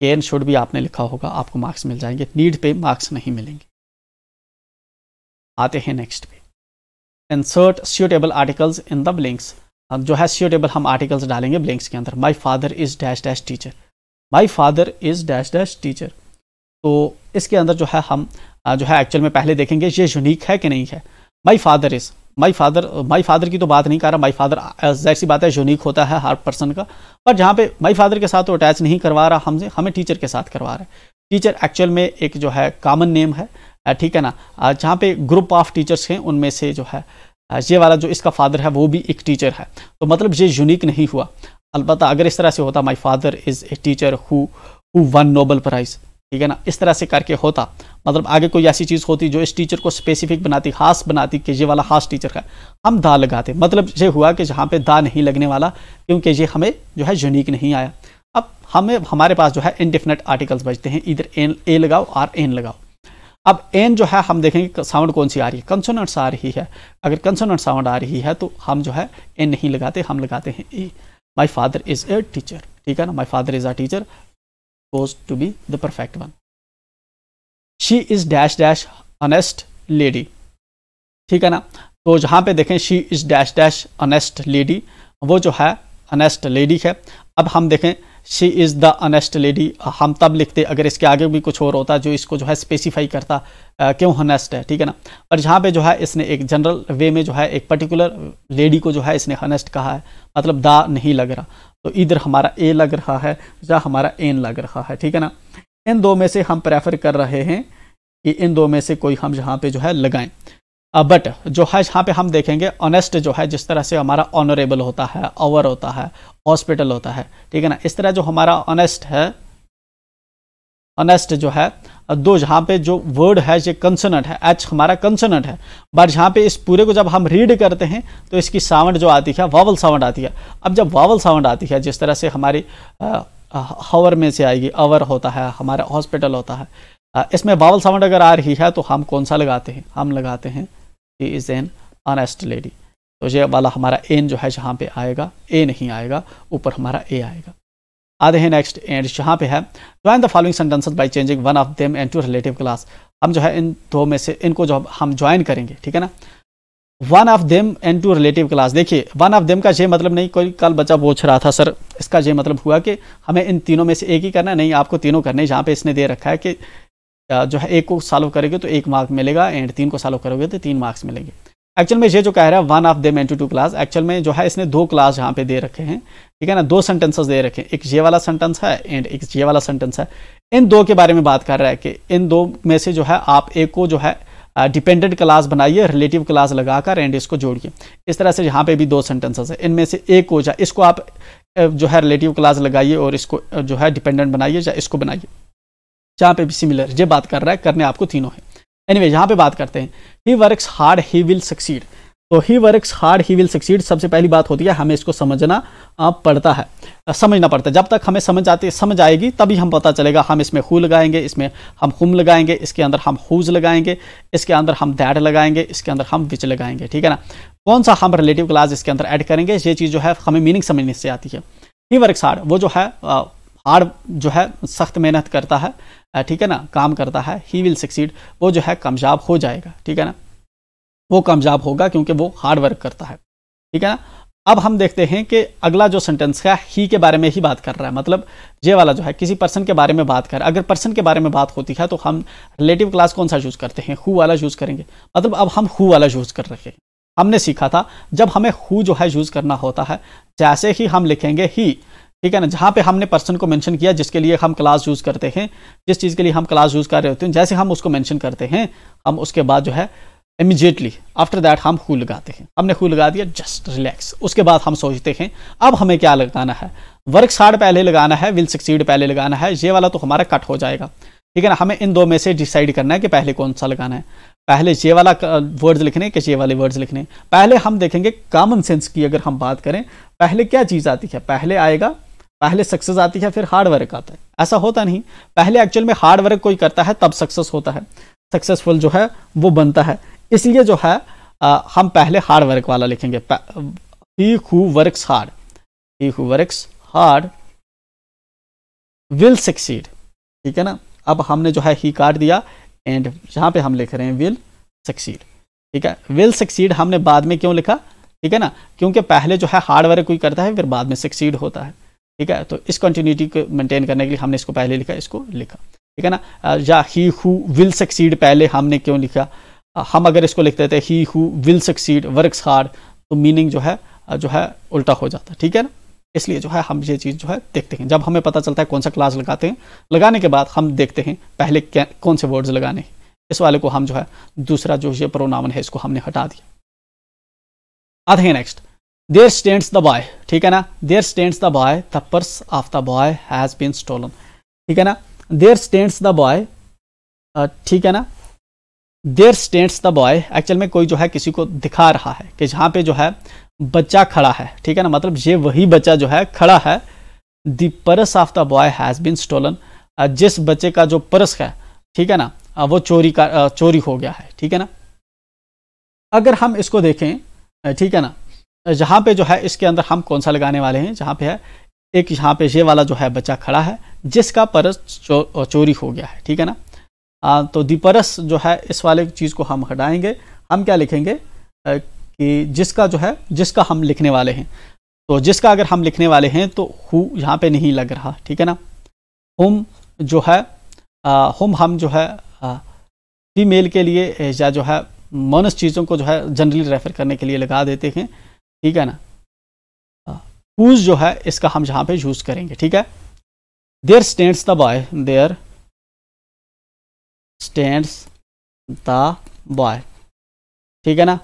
कैन शुड भी आपने लिखा होगा आपको मार्क्स मिल जाएंगे नीड पे मार्क्स नहीं मिलेंगे आते हैं नेक्स्ट पे insert suitable articles in the blanks जो है सूटेबल हम आर्टिकल्स डालेंगे ब्लिंक्स के अंदर my father is dash dash teacher my father is dash dash teacher तो इसके अंदर जो है हम जो है एक्चुअल में पहले देखेंगे ये यूनिक है कि नहीं है my father is my father my father की तो बात नहीं कर रहा माई फादर जैसी सी बात है यूनिक होता है हर पर्सन का पर जहाँ पे माई फादर के साथ तो अटैच नहीं करवा रहा हमसे हमें टीचर के साथ करवा रहा है टीचर एक्चुअल में एक जो है कॉमन नेम है ठीक है ना जहाँ पे ग्रुप ऑफ टीचर्स हैं उनमें से जो है ये वाला जो इसका फादर है वो भी एक टीचर है तो मतलब ये यूनिक नहीं हुआ अलबत्त अगर इस तरह से होता my father is a teacher who won Nobel prize ठीक है ना इस तरह से करके होता मतलब आगे कोई ऐसी चीज़ होती जो इस टीचर को स्पेसिफिक बनाती खास बनाती कि ये वाला खास टीचर का हम दा लगाते मतलब ये हुआ कि जहाँ पे दा नहीं लगने वाला क्योंकि ये हमें जो है यूनिक नहीं आया अब हमें हमारे पास जो है इनडिफिनट आर्टिकल्स बचते हैं इधर एन ए लगाओ और एन लगाओ अब एन जो है हम देखेंगे साउंड कौन सी आ रही है कंसोनेंट्स आ रही है अगर कंसोनेंट साउंड आ रही है तो हम जो है एन नहीं लगाते हम लगाते हैं a my father is a teacher ठीक है ना my father is a teacher supposed to be the perfect one she is dash dash honest lady ठीक है ना तो जहाँ पे देखें she is dash dash honest lady वो जो है अनेस्ट लेडी है अब हम देखें she is the honest lady हम तब लिखते अगर इसके आगे भी कुछ और होता जो इसको जो है स्पेसिफाई करता आ, uh, क्यों हनेस्ट है ठीक है ना और जहाँ पे जो है इसने एक जनरल वे में जो है एक पर्टिकुलर लेडी को जो है इसने हनेस्ट कहा है मतलब दा नहीं लग रहा तो इधर हमारा ए लग रहा है या हमारा एन लग रहा है ठीक है ना इन दो में से हम प्रेफर कर रहे हैं कि इन दो में से कोई हम यहाँ पे जो है लगाएं बट uh, जो है यहाँ पे हम देखेंगे ऑनेस्ट जो है जिस तरह से हमारा ऑनरेबल होता है ओवर होता है हॉस्पिटल होता है ठीक है ना इस तरह जो हमारा ऑनेस्ट है ऑनेस्ट जो है दो जहाँ पे जो वर्ड है ये कंसनट है एच हमारा कंसनट है बट यहाँ पे इस पूरे को जब हम रीड करते हैं तो इसकी साउंड जो आती है वावल साउंड आती है अब जब वावल साउंड आती है जिस तरह से हमारी हवर uh, uh, में से आएगी अवर होता है हमारा हॉस्पिटल होता है इसमें वावल साउंड अगर आ रही है तो हम कौन सा लगाते हैं हम लगाते हैं he is an honest lady तो ये वाला हमारा एन जो है जहाँ पे आएगा ए नहीं आएगा ऊपर हमारा ए आएगा आधे हैं नेक्स्ट एंड जहाँ पे है join the following sentences by changing one of them and to relative clause हम जो है इन दो में से इनको जो हम ज्वाइन करेंगे ठीक है ना one of them and to relative clause देखिए वन ऑफ देम का ये मतलब नहीं कोई कल बच्चा पूछ रहा था सर इसका ये मतलब हुआ कि हमें इन तीनों में से एक ही करना है नहीं आपको तीनों करने जहाँ पे इसने दे रखा है कि जो है एक को सॉल्व करोगे तो एक मार्क्स मिलेगा एंड तीन को सॉल्व करोगे तो तीन मार्क्स मिलेंगे एक्चुअल में ये जो कह रहा है one of them and to clause actual में जो है इसने दो क्लास यहाँ पे दे रखे हैं ठीक है ना दो सेंटेंसेस दे रखे हैं एक ये वाला सेंटेंस है एंड एक ये वाला सेंटेंस है इन दो के बारे में बात कर रहा है कि इन दो में से जो है आप एक को जो है डिपेंडेंट क्लास बनाइए रिलेटिव क्लास लगाकर एंड इसको जोड़िए इस तरह से यहाँ पे भी दो सेंटेंसेस है इनमें से एक हो जाए इसको आप जो है रिलेटिव क्लास लगाइए और इसको जो है डिपेंडेंट बनाइए या इसको बनाइए जहाँ पे भी सिमिलर ये बात कर रहा है करने आपको तीनों है एनी anyway, यहाँ पे बात करते हैं he works hard he will succeed तो he works hard he will succeed सबसे पहली बात होती है हमें इसको समझना पड़ता है समझना पड़ता है जब तक हमें समझ आती समझ आएगी तभी हम पता चलेगा हम इसमें हु लगाएंगे इसमें हम हुम लगाएंगे इसके अंदर हम हुज लगाएंगे इसके अंदर हम दैट लगाएंगे इसके अंदर हम विच लगाएंगे ठीक है ना कौन सा हम रिलेटिव क्लास इसके अंदर ऐड करेंगे ये चीज़ जो है हमें मीनिंग समझने से आती है ही वर्क हार्ड वो जो है हार्ड जो है सख्त मेहनत करता है ठीक है ना काम करता है ही विल सक्सीड वो जो है कामयाब हो जाएगा ठीक है ना वो कामयाब होगा क्योंकि वो हार्ड वर्क करता है ठीक है ना अब हम देखते हैं कि अगला जो सेंटेंस है ही के बारे में ही बात कर रहा है मतलब ये वाला जो है किसी पर्सन के बारे में बात कर अगर पर्सन के बारे में बात होती है तो हम रिलेटिव क्लास कौन सा यूज़ करते हैं हु वाला यूज़ करेंगे मतलब अब हम हु वाला यूज़ कर रहे हैं हमने सीखा था जब हमें हु जो है यूज़ करना होता है जैसे ही हम लिखेंगे ही ठीक है ना जहाँ पे हमने पर्सन को मेंशन किया जिसके लिए हम क्लास यूज़ करते हैं जिस चीज़ के लिए हम क्लास यूज़ कर रहे होते हैं जैसे हम उसको मेंशन करते हैं हम उसके बाद जो है इमिजिएटली आफ्टर दैट हम हु लगाते हैं हमने हु लगा दिया जस्ट रिलैक्स उसके बाद हम सोचते हैं अब हमें क्या लगाना है वर्क हार्ड पहले लगाना है विल सक्सीड पहले लगाना है ये वाला तो हमारा कट हो जाएगा ठीक है ना हमें इन दो में से डिसाइड करना है कि पहले कौन सा लगाना है पहले ये वाला वर्ड्स लिखने के ये वाले वर्ड्स लिखने पहले हम देखेंगे कॉमन सेंस की अगर हम बात करें पहले क्या चीज़ आती है पहले आएगा पहले सक्सेस आती है फिर हार्ड वर्क आता है ऐसा होता नहीं पहले एक्चुअल में हार्ड वर्क कोई करता है तब सक्सेस होता है सक्सेसफुल जो है वो बनता है इसलिए जो है आ, हम पहले हार्ड वर्क वाला लिखेंगे he who works hard he who works hard will succeed ठीक है ना अब हमने जो है ही काट दिया एंड यहाँ पे हम लिख रहे हैं विल सक्सीड ठीक है विल सक्सीड हमने बाद में क्यों लिखा ठीक है ना क्योंकि पहले जो है हार्ड वर्क कोई करता है फिर बाद में सक्सीड होता है ठीक है तो इस कंटिन्यूटी को मेंटेन करने के लिए हमने इसको पहले लिखा इसको लिखा ठीक है ना या ही हु विल सक्सीड पहले हमने क्यों लिखा हम अगर इसको लिखते थे he who will succeed works hard तो मीनिंग जो है जो है उल्टा हो जाता ठीक है ना इसलिए जो है हम ये चीज़ जो है देखते हैं जब हमें पता चलता है कौन सा क्लास लगाते हैं लगाने के बाद हम देखते हैं पहले कौन से वर्ड्स लगाने हैं इस वाले को हम जो है दूसरा जो ये प्रोनावन है इसको हमने हटा दिया आते हैं next there stands the boy ठीक है ना there stands the boy the purse of the boy has been stolen ठीक है ना देयर स्टेंट्स द बॉय ठीक है ना there stands the boy actual में कोई जो है किसी को दिखा रहा है कि जहां पे जो है बच्चा खड़ा है ठीक है ना मतलब ये वही बच्चा जो है खड़ा है the purse of the boy has been stolen जिस बच्चे का जो पर्स है ठीक है ना वो चोरी का चोरी हो गया है ठीक है ना अगर हम इसको देखें ठीक है ना जहाँ पे जो है इसके अंदर हम कौन सा लगाने वाले हैं जहाँ पे है एक यहाँ पे ये वाला जो है बच्चा खड़ा है जिसका परस चो, चोरी हो गया है ठीक है ना आ, तो दीपरस जो है इस वाले चीज़ को हम हटाएंगे हम क्या लिखेंगे आ, कि जिसका जो है जिसका हम लिखने वाले हैं तो जिसका अगर हम लिखने वाले हैं तो हु यहाँ पे नहीं लग रहा ठीक है ना हम जो है आ, हम हम जो है फीमेल के लिए या जो है मोनस चीज़ों को जो है जनरली रेफर करने के लिए लगा देते हैं ठीक है ना
हुज हाँ। जो है इसका हम जहां पे यूज करेंगे ठीक है there stands the boy there stands the boy ठीक है ना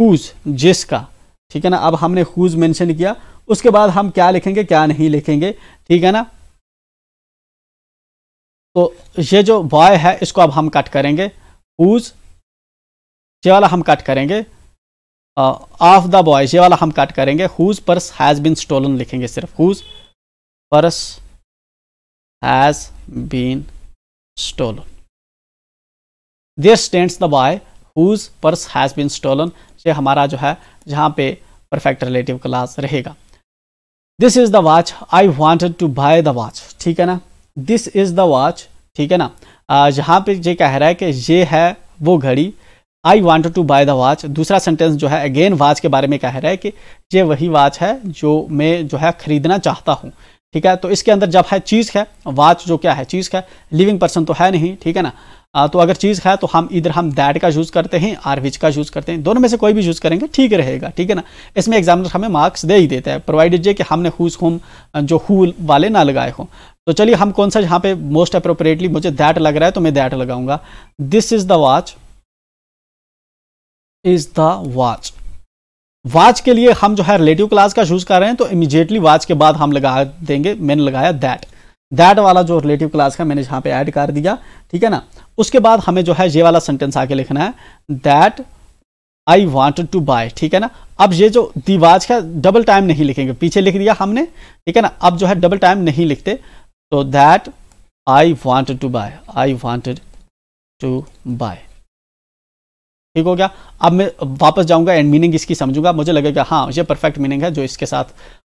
हुज जिसका ठीक है ना अब हमने हुज मेंशन किया उसके बाद हम क्या लिखेंगे क्या नहीं लिखेंगे ठीक है ना तो ये जो बॉय है इसको अब हम कट करेंगे हुज ये वाला
हम कट करेंगे ऑफ द बॉयज ये वाला हम कट करेंगे whose purse has been stolen
लिखेंगे सिर्फ whose purse has been stolen there stands the boy whose purse
has been stolen ये हमारा जो है जहां पे परफेक्ट रिलेटिव क्लास रहेगा this is the watch I wanted to buy the watch ठीक है ना दिस इज़ द वॉच ठीक है ना uh, जहां पे ये कह रहा है कि ये है वो घड़ी I want to buy the watch दूसरा सेंटेंस जो है अगेन वॉच के बारे में कह रहा है कि ये वही वॉच है जो मैं जो है खरीदना चाहता हूँ ठीक है तो इसके अंदर जब है चीज़ है वॉच जो क्या है चीज़ है लिविंग पर्सन तो है नहीं ठीक है ना आ, तो अगर चीज़ है तो हम इधर हम दैट का यूज़ करते हैं आर विच का यूज़ करते हैं दोनों में से कोई भी यूज़ करेंगे ठीक रहेगा ठीक है ना इसमें एग्जामिनर हमें मार्क्स दे ही देता है प्रोवाइडेड ये कि हमने हुज होम जो हु वाले ना लगाए हों तो चलिए हम कौन सा यहाँ पे मोस्ट अप्रोप्रिएटली मुझे दैट लग रहा है तो मैं दैट लगाऊंगा this is the watch is the watch watch के लिए हम जो है रिलेटिव क्लास का यूज कर रहे हैं तो इमीजिएटली वाच के बाद हम लगा देंगे मैंने लगाया दैट दैट वाला जो रिलेटिव क्लास का मैंने यहां पे ऐड कर दिया ठीक है ना उसके बाद हमें जो है ये वाला सेंटेंस आके लिखना है that I want to buy ठीक है ना अब ये जो वॉच का डबल टाइम नहीं लिखेंगे पीछे लिख दिया हमने ठीक है ना अब जो है डबल टाइम नहीं लिखते तो that I want to buy I want to buy ठीक हो गया अब मैं वापस जाऊंगा एंड मीनिंग इसकी समझूंगा मुझे लगेगा हाँ ये परफेक्ट मीनिंग है जो इसके साथ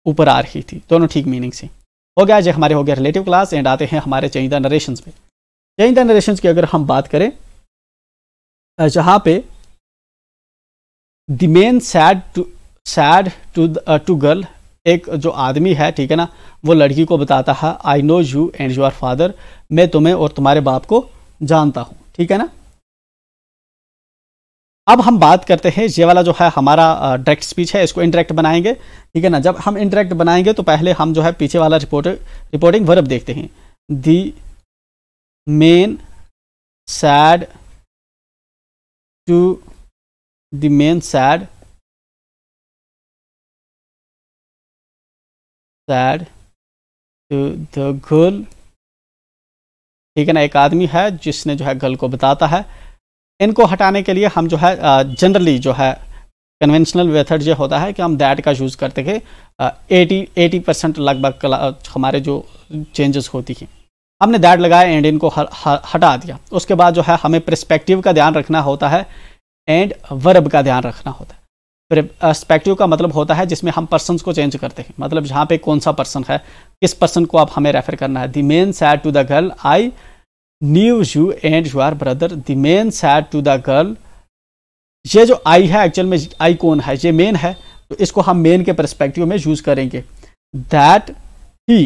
ऊपर आ रही थी दोनों ठीक मीनिंग से हो गया ये हमारे हो गया रिलेटिव क्लास एंड आते हैं हमारे चैंदा नरेशन पे
चैंदा नरेशन की अगर हम बात करें जहाँ पे the man said to said to to girl एक
जो आदमी है ठीक है ना वो लड़की को बताता है I know you and your father मैं तुम्हें और तुम्हारे बाप को जानता हूँ ठीक है ना अब हम बात करते हैं ये वाला जो है हमारा डायरेक्ट स्पीच है इसको इनडायरेक्ट बनाएंगे ठीक है ना जब हम इनडायरेक्ट
बनाएंगे तो पहले हम जो है पीछे वाला रिपोर्ट रिपोर्टिंग वर्ब देखते हैं the
man said to the man said said to the girl
ठीक है ना एक आदमी है जिसने जो है गर्ल को बताता है इनको हटाने के लिए हम जो है
जनरली जो है कन्वेंशनल मेथड ये होता है कि हम दैट का यूज़ करते थे एटी एटी परसेंट लगभग हमारे जो चेंजेस होती हैं हमने दैट लगाया एंड इनको हटा दिया उसके बाद जो है हमें प्रस्पेक्टिव का ध्यान रखना होता है एंड वर्ब का ध्यान रखना होता है प्रस्पेक्टिव का मतलब होता है जिसमें हम पर्सन को चेंज करते हैं मतलब जहाँ पे कौन सा पर्सन है किस पर्सन को आप हमें रेफर करना है the man said to the girl I knew you and your brother the man said to the girl ये जो आई है एक्चुअल में आई कौन है ये मेन है तो इसको हम मेन के परस्पेक्टिव में यूज करेंगे दैट ही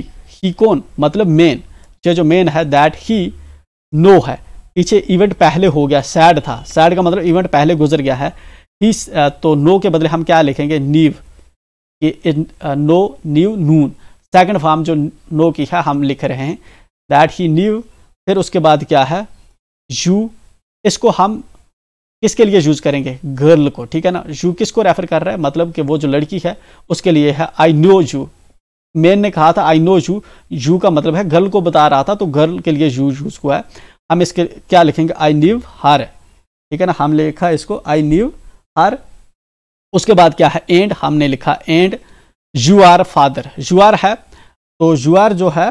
ही कौन मतलब मेन ये जो मेन है दैट ही नो है पीछे इवेंट पहले हो गया सैड था सैड का मतलब इवेंट पहले गुजर गया है ही uh, तो नो के बदले हम क्या लिखेंगे नीव ये know knew known second form जो नो की है हम लिख रहे हैं दैट ही नीव फिर उसके बाद क्या है यू इसको हम किसके लिए यूज करेंगे गर्ल को ठीक है ना यू किसको रेफर कर रहा है मतलब कि वो जो लड़की है उसके लिए है आई नो यू मैन ने कहा था आई नो यू यू का मतलब है गर्ल को बता रहा था तो गर्ल के लिए यू यूज हुआ है हम इसके क्या लिखेंगे आई नीव हर ठीक है ना हम लिखा इसको आई नीव हर उसके बाद क्या है एंड हमने लिखा and your father your है तो यू आर जो है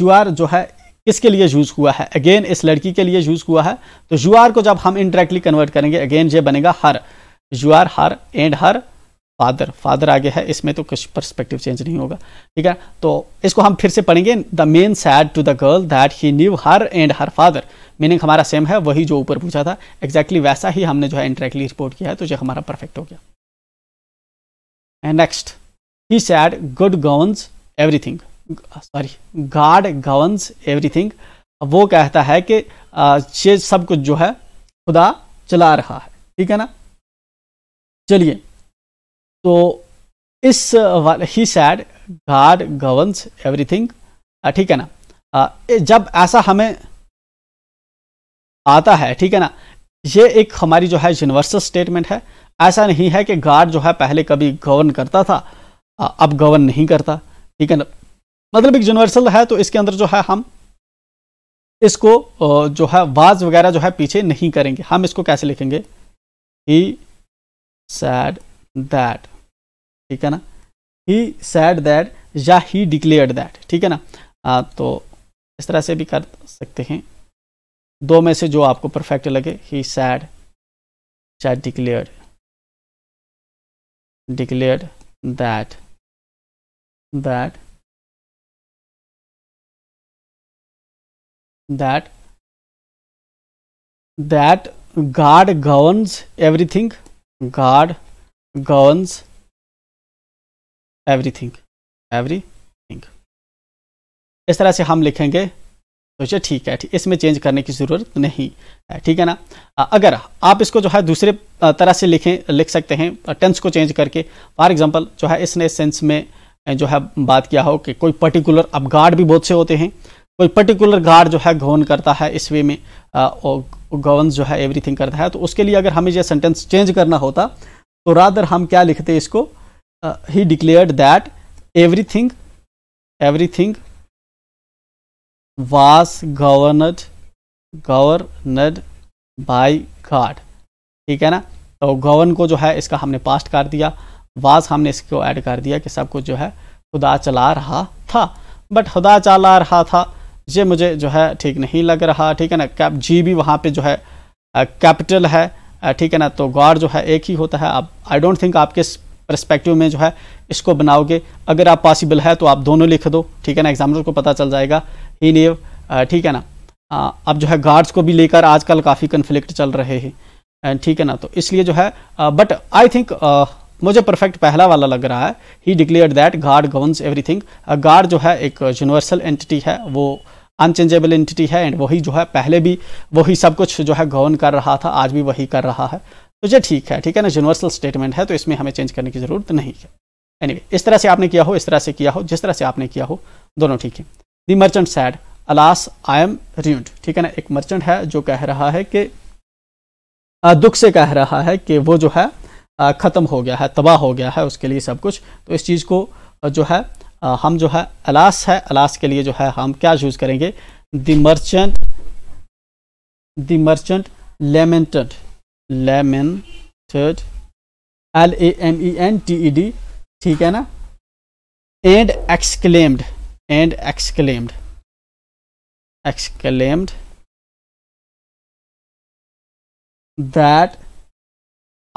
यू आर जो है किसके लिए यूज़ हुआ है अगेन इस लड़की के लिए यूज़ हुआ है तो यू आर को जब हम इनडायरेक्टली कन्वर्ट करेंगे अगेन ये बनेगा her your her and her father father आगे है इसमें तो कुछ परस्पेक्टिव चेंज नहीं होगा ठीक है तो इसको हम फिर से पढ़ेंगे the man said to the girl that he knew her and her father meaning हमारा सेम है वही जो ऊपर पूछा था एग्जैक्टली exactly वैसा ही हमने जो है इंटरेक्टली रिपोर्ट किया है तो ये हमारा परफेक्ट हो गया and next he said good governs everything sorry God governs everything वो
कहता है कि ये सब कुछ जो है खुदा चला रहा है ठीक है ना चलिए तो इस he said God governs everything ठीक है ना जब ऐसा हमें
आता है ठीक है ना ये एक हमारी जो है यूनिवर्सल स्टेटमेंट है ऐसा नहीं है कि गाड जो है पहले कभी गवर्न करता था अब गवर्न नहीं करता ठीक है ना मतलब एक यूनिवर्सल है तो इसके अंदर जो है हम इसको जो है वाज वगैरह जो है पीछे नहीं करेंगे हम इसको कैसे लिखेंगे ही सैड दैट ठीक है ना ही सैड दैट या ही डिक्लेयर्ड दैट ठीक है ना आ, तो इस तरह से भी कर सकते
हैं दो में से जो आपको परफेक्ट लगे ही सैड या
declared declared that that that that God governs everything.
God governs everything everything इस तरह से हम लिखेंगे सोचिए तो ठीक है
ठीक इसमें चेंज करने की ज़रूरत नहीं है ठीक है ना अगर आप इसको जो है दूसरे तरह से लिखें लिख सकते हैं टेंस को चेंज करके फॉर एग्जांपल जो है इसने सेंस में जो है बात किया हो कि कोई पर्टिकुलर अब गार्ड भी बहुत से होते हैं कोई पर्टिकुलर गार्ड जो है गवर्न करता है इस वे में गवर्न जो है एवरीथिंग करता है तो उसके लिए अगर हमें यह सेंटेंस चेंज
करना होता तो रादर हम क्या लिखते इसको he declared that everything everything was governed governed by God ठीक है ना
तो गवर्न को जो है इसका हमने पास्ट कर दिया वास हमने इसको ऐड कर दिया कि सब कुछ जो है खुदा चला रहा था बट खुदा चला रहा था ये मुझे जो है ठीक नहीं लग रहा ठीक है ना कैप जी भी वहाँ पे जो है कैपिटल है ठीक है ना तो गॉड जो है एक ही होता है आप आई डोंट थिंक आपके परस्पेक्टिव में जो है इसको बनाओगे अगर आप पॉसिबल है तो आप दोनों लिख दो ठीक है ना एग्जामिनर को पता चल जाएगा ही नेव ठीक है ना अब जो है गार्ड्स को भी लेकर आजकल काफ़ी कन्फ्लिक्ट चल रहे हैं ठीक है ना तो इसलिए जो है बट आई थिंक मुझे परफेक्ट पहला वाला लग रहा है he declare that God governs everything God जो है एक यूनिवर्सल एंटिटी है वो अनचेंजेबल एंटिटी है एंड वही जो है पहले भी वही सब कुछ जो है गवर्न कर रहा था आज भी वही कर रहा है तो ये ठीक है ठीक है ना यूनिवर्सल स्टेटमेंट है तो इसमें हमें चेंज करने की ज़रूरत नहीं है एनी anyway, इस तरह से आपने किया हो इस तरह से किया हो जिस तरह से आपने किया हो दोनों ठीक है the merchant said alas I am ruined ठीक है ना एक मर्चेंट है जो कह रहा है कि दुख से कह रहा है कि वो जो है ख़त्म हो गया है तबाह हो गया है उसके लिए सब कुछ तो इस चीज़ को जो है हम जो है अलास है अलास के लिए जो है हम क्या यूज़ करेंगे the merchant
the merchant lamented third L A M E N T E D ठीक है ना
and exclaimed and exclaimed exclaimed that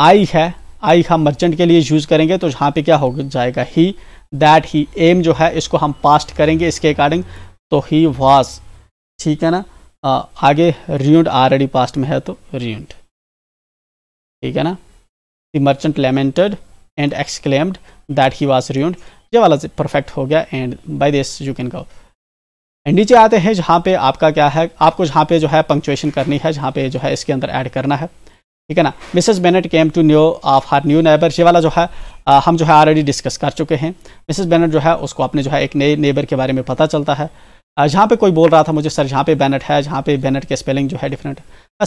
I है आई हम मर्चेंट के लिए यूज़ करेंगे तो यहां पे क्या हो जाएगा ही दैट ही
एम जो है इसको हम पास्ट करेंगे इसके अकॉर्डिंग तो ही वॉज ठीक है ना आ, आगे रियूंड ऑलरेडी पास्ट में है तो रियूंड ठीक है ना the merchant lamented and exclaimed that he was ruined ये वाला परफेक्ट हो गया and by this you can go and नीचे आते हैं जहाँ पे आपका क्या है आपको जहाँ पे जो है पंक्चुएशन करनी है जहाँ पे जो है इसके अंदर ऐड करना है ठीक है ना Mrs Bennet came to knew of her new neighbour ये वाला जो है आ, uh, हम जो है ऑलरेडी डिस्कस कर चुके हैं मिसेस बेनेट जो है उसको अपने जो है एक नए नेबर के बारे में पता चलता है uh, जहाँ पे कोई बोल रहा था मुझे सर जहाँ पे बैनट है जहाँ पे बैनट के स्पेलिंग जो है डिफरेंट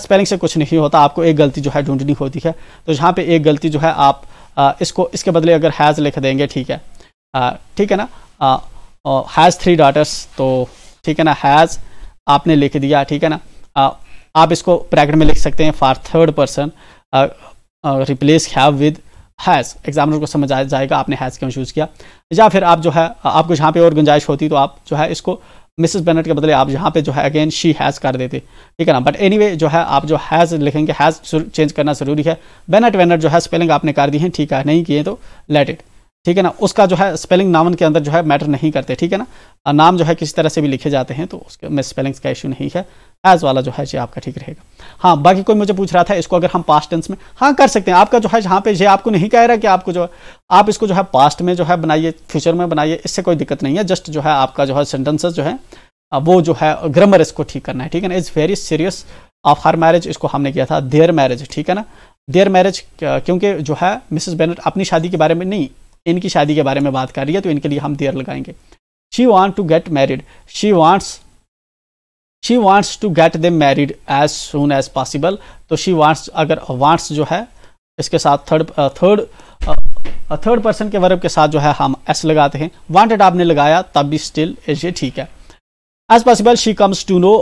स्पेलिंग uh, से कुछ नहीं होता आपको एक गलती जो है ढूंढनी होती है तो जहाँ पे एक गलती जो है आप आ, इसको इसके बदले अगर हैज़ लिख देंगे ठीक है ठीक है ना हैज़ थ्री डाटर्स तो ठीक है ना हैज़ आपने लिख दिया ठीक है ना आप इसको पैराग्राफ में लिख सकते हैं for third person replace have with has examiner को समझ आ जाएगा आपने हैज़ क्यों चूज़ किया या फिर आप जो है आपको जहाँ पे और गुंजाइश होती तो आप जो है इसको मिसेस बेनेट के बदले आप जहाँ पे जो है अगेन शी हैज़ कर देते ठीक है ना बट एनीवे जो है आप जो हैज़ लिखेंगे हैज़ चेंज करना ज़रूरी है बेनेट वेनेट जो है स्पेलिंग आपने कर दी है ठीक है नहीं किए तो लेट इट ठीक है ना उसका जो है स्पेलिंग नावन के अंदर जो है मैटर नहीं करते ठीक है ना नाम जो है किसी तरह से भी लिखे जाते हैं तो उसके में स्पेलिंग्स का इशू नहीं है एज वाला जो है जी आपका ठीक रहेगा हाँ बाकी कोई मुझे पूछ रहा था इसको अगर हम पास्ट टेंस में हाँ कर सकते हैं आपका जो है जहाँ पे ये आपको नहीं कह रहा कि आपको जो आप इसको जो है पास्ट में जो है बनाइए फ्यूचर में बनाइए इससे कोई दिक्कत नहीं है जस्ट जो है आपका जो है सेंटेंसेस जो है वो जो है ग्रामर इसको ठीक करना है ठीक है ना is very serious of her marriage इसको हमने किया था देयर मैरिज ठीक है ना देयर मैरिज क्योंकि जो है मिसेस बेनेट अपनी शादी के बारे में नहीं इनकी शादी के बारे में बात कर रही है तो इनके लिए हम देर लगाएंगे she want to get married she wants she wants to get them married as soon as possible तो शी वॉन्ट्स अगर वांट्स जो है इसके साथ थर्ड थर्ड थर्ड पर्सन के वर्ब के साथ जो है हम एस लगाते हैं वांटेड आपने लगाया तब भी स्टिल ये ठीक है as possible she comes to know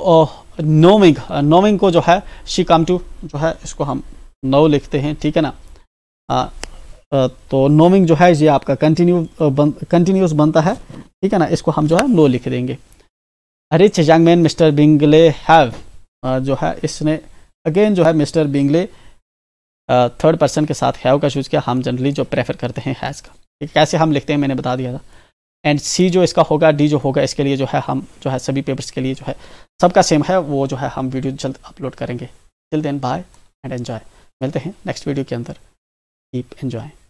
knowing knowing को जो है शी कम टू जो है इसको हम नो लिखते हैं ठीक है ना तो नोमिंग जो है ये आपका कंटिन्यू बन, कंटिन्यूस बनता है ठीक है ना इसको हम जो है लो लिख देंगे rich young man Mr Bingley have जो है इसने अगेन जो है मिस्टर बिंगले थर्ड पर्सन के साथ हैव का चूज किया हम जनरली जो प्रेफर करते हैं हैज़ का कैसे हम लिखते हैं मैंने बता दिया था एंड सी जो इसका होगा डी जो होगा इसके लिए जो है हम जो है सभी पेपर्स के लिए जो है सबका सेम है
वो जो है हम वीडियो जल्द अपलोड करेंगे till then bye and enjoy मिलते हैं नेक्स्ट वीडियो के अंदर कीप एंजॉय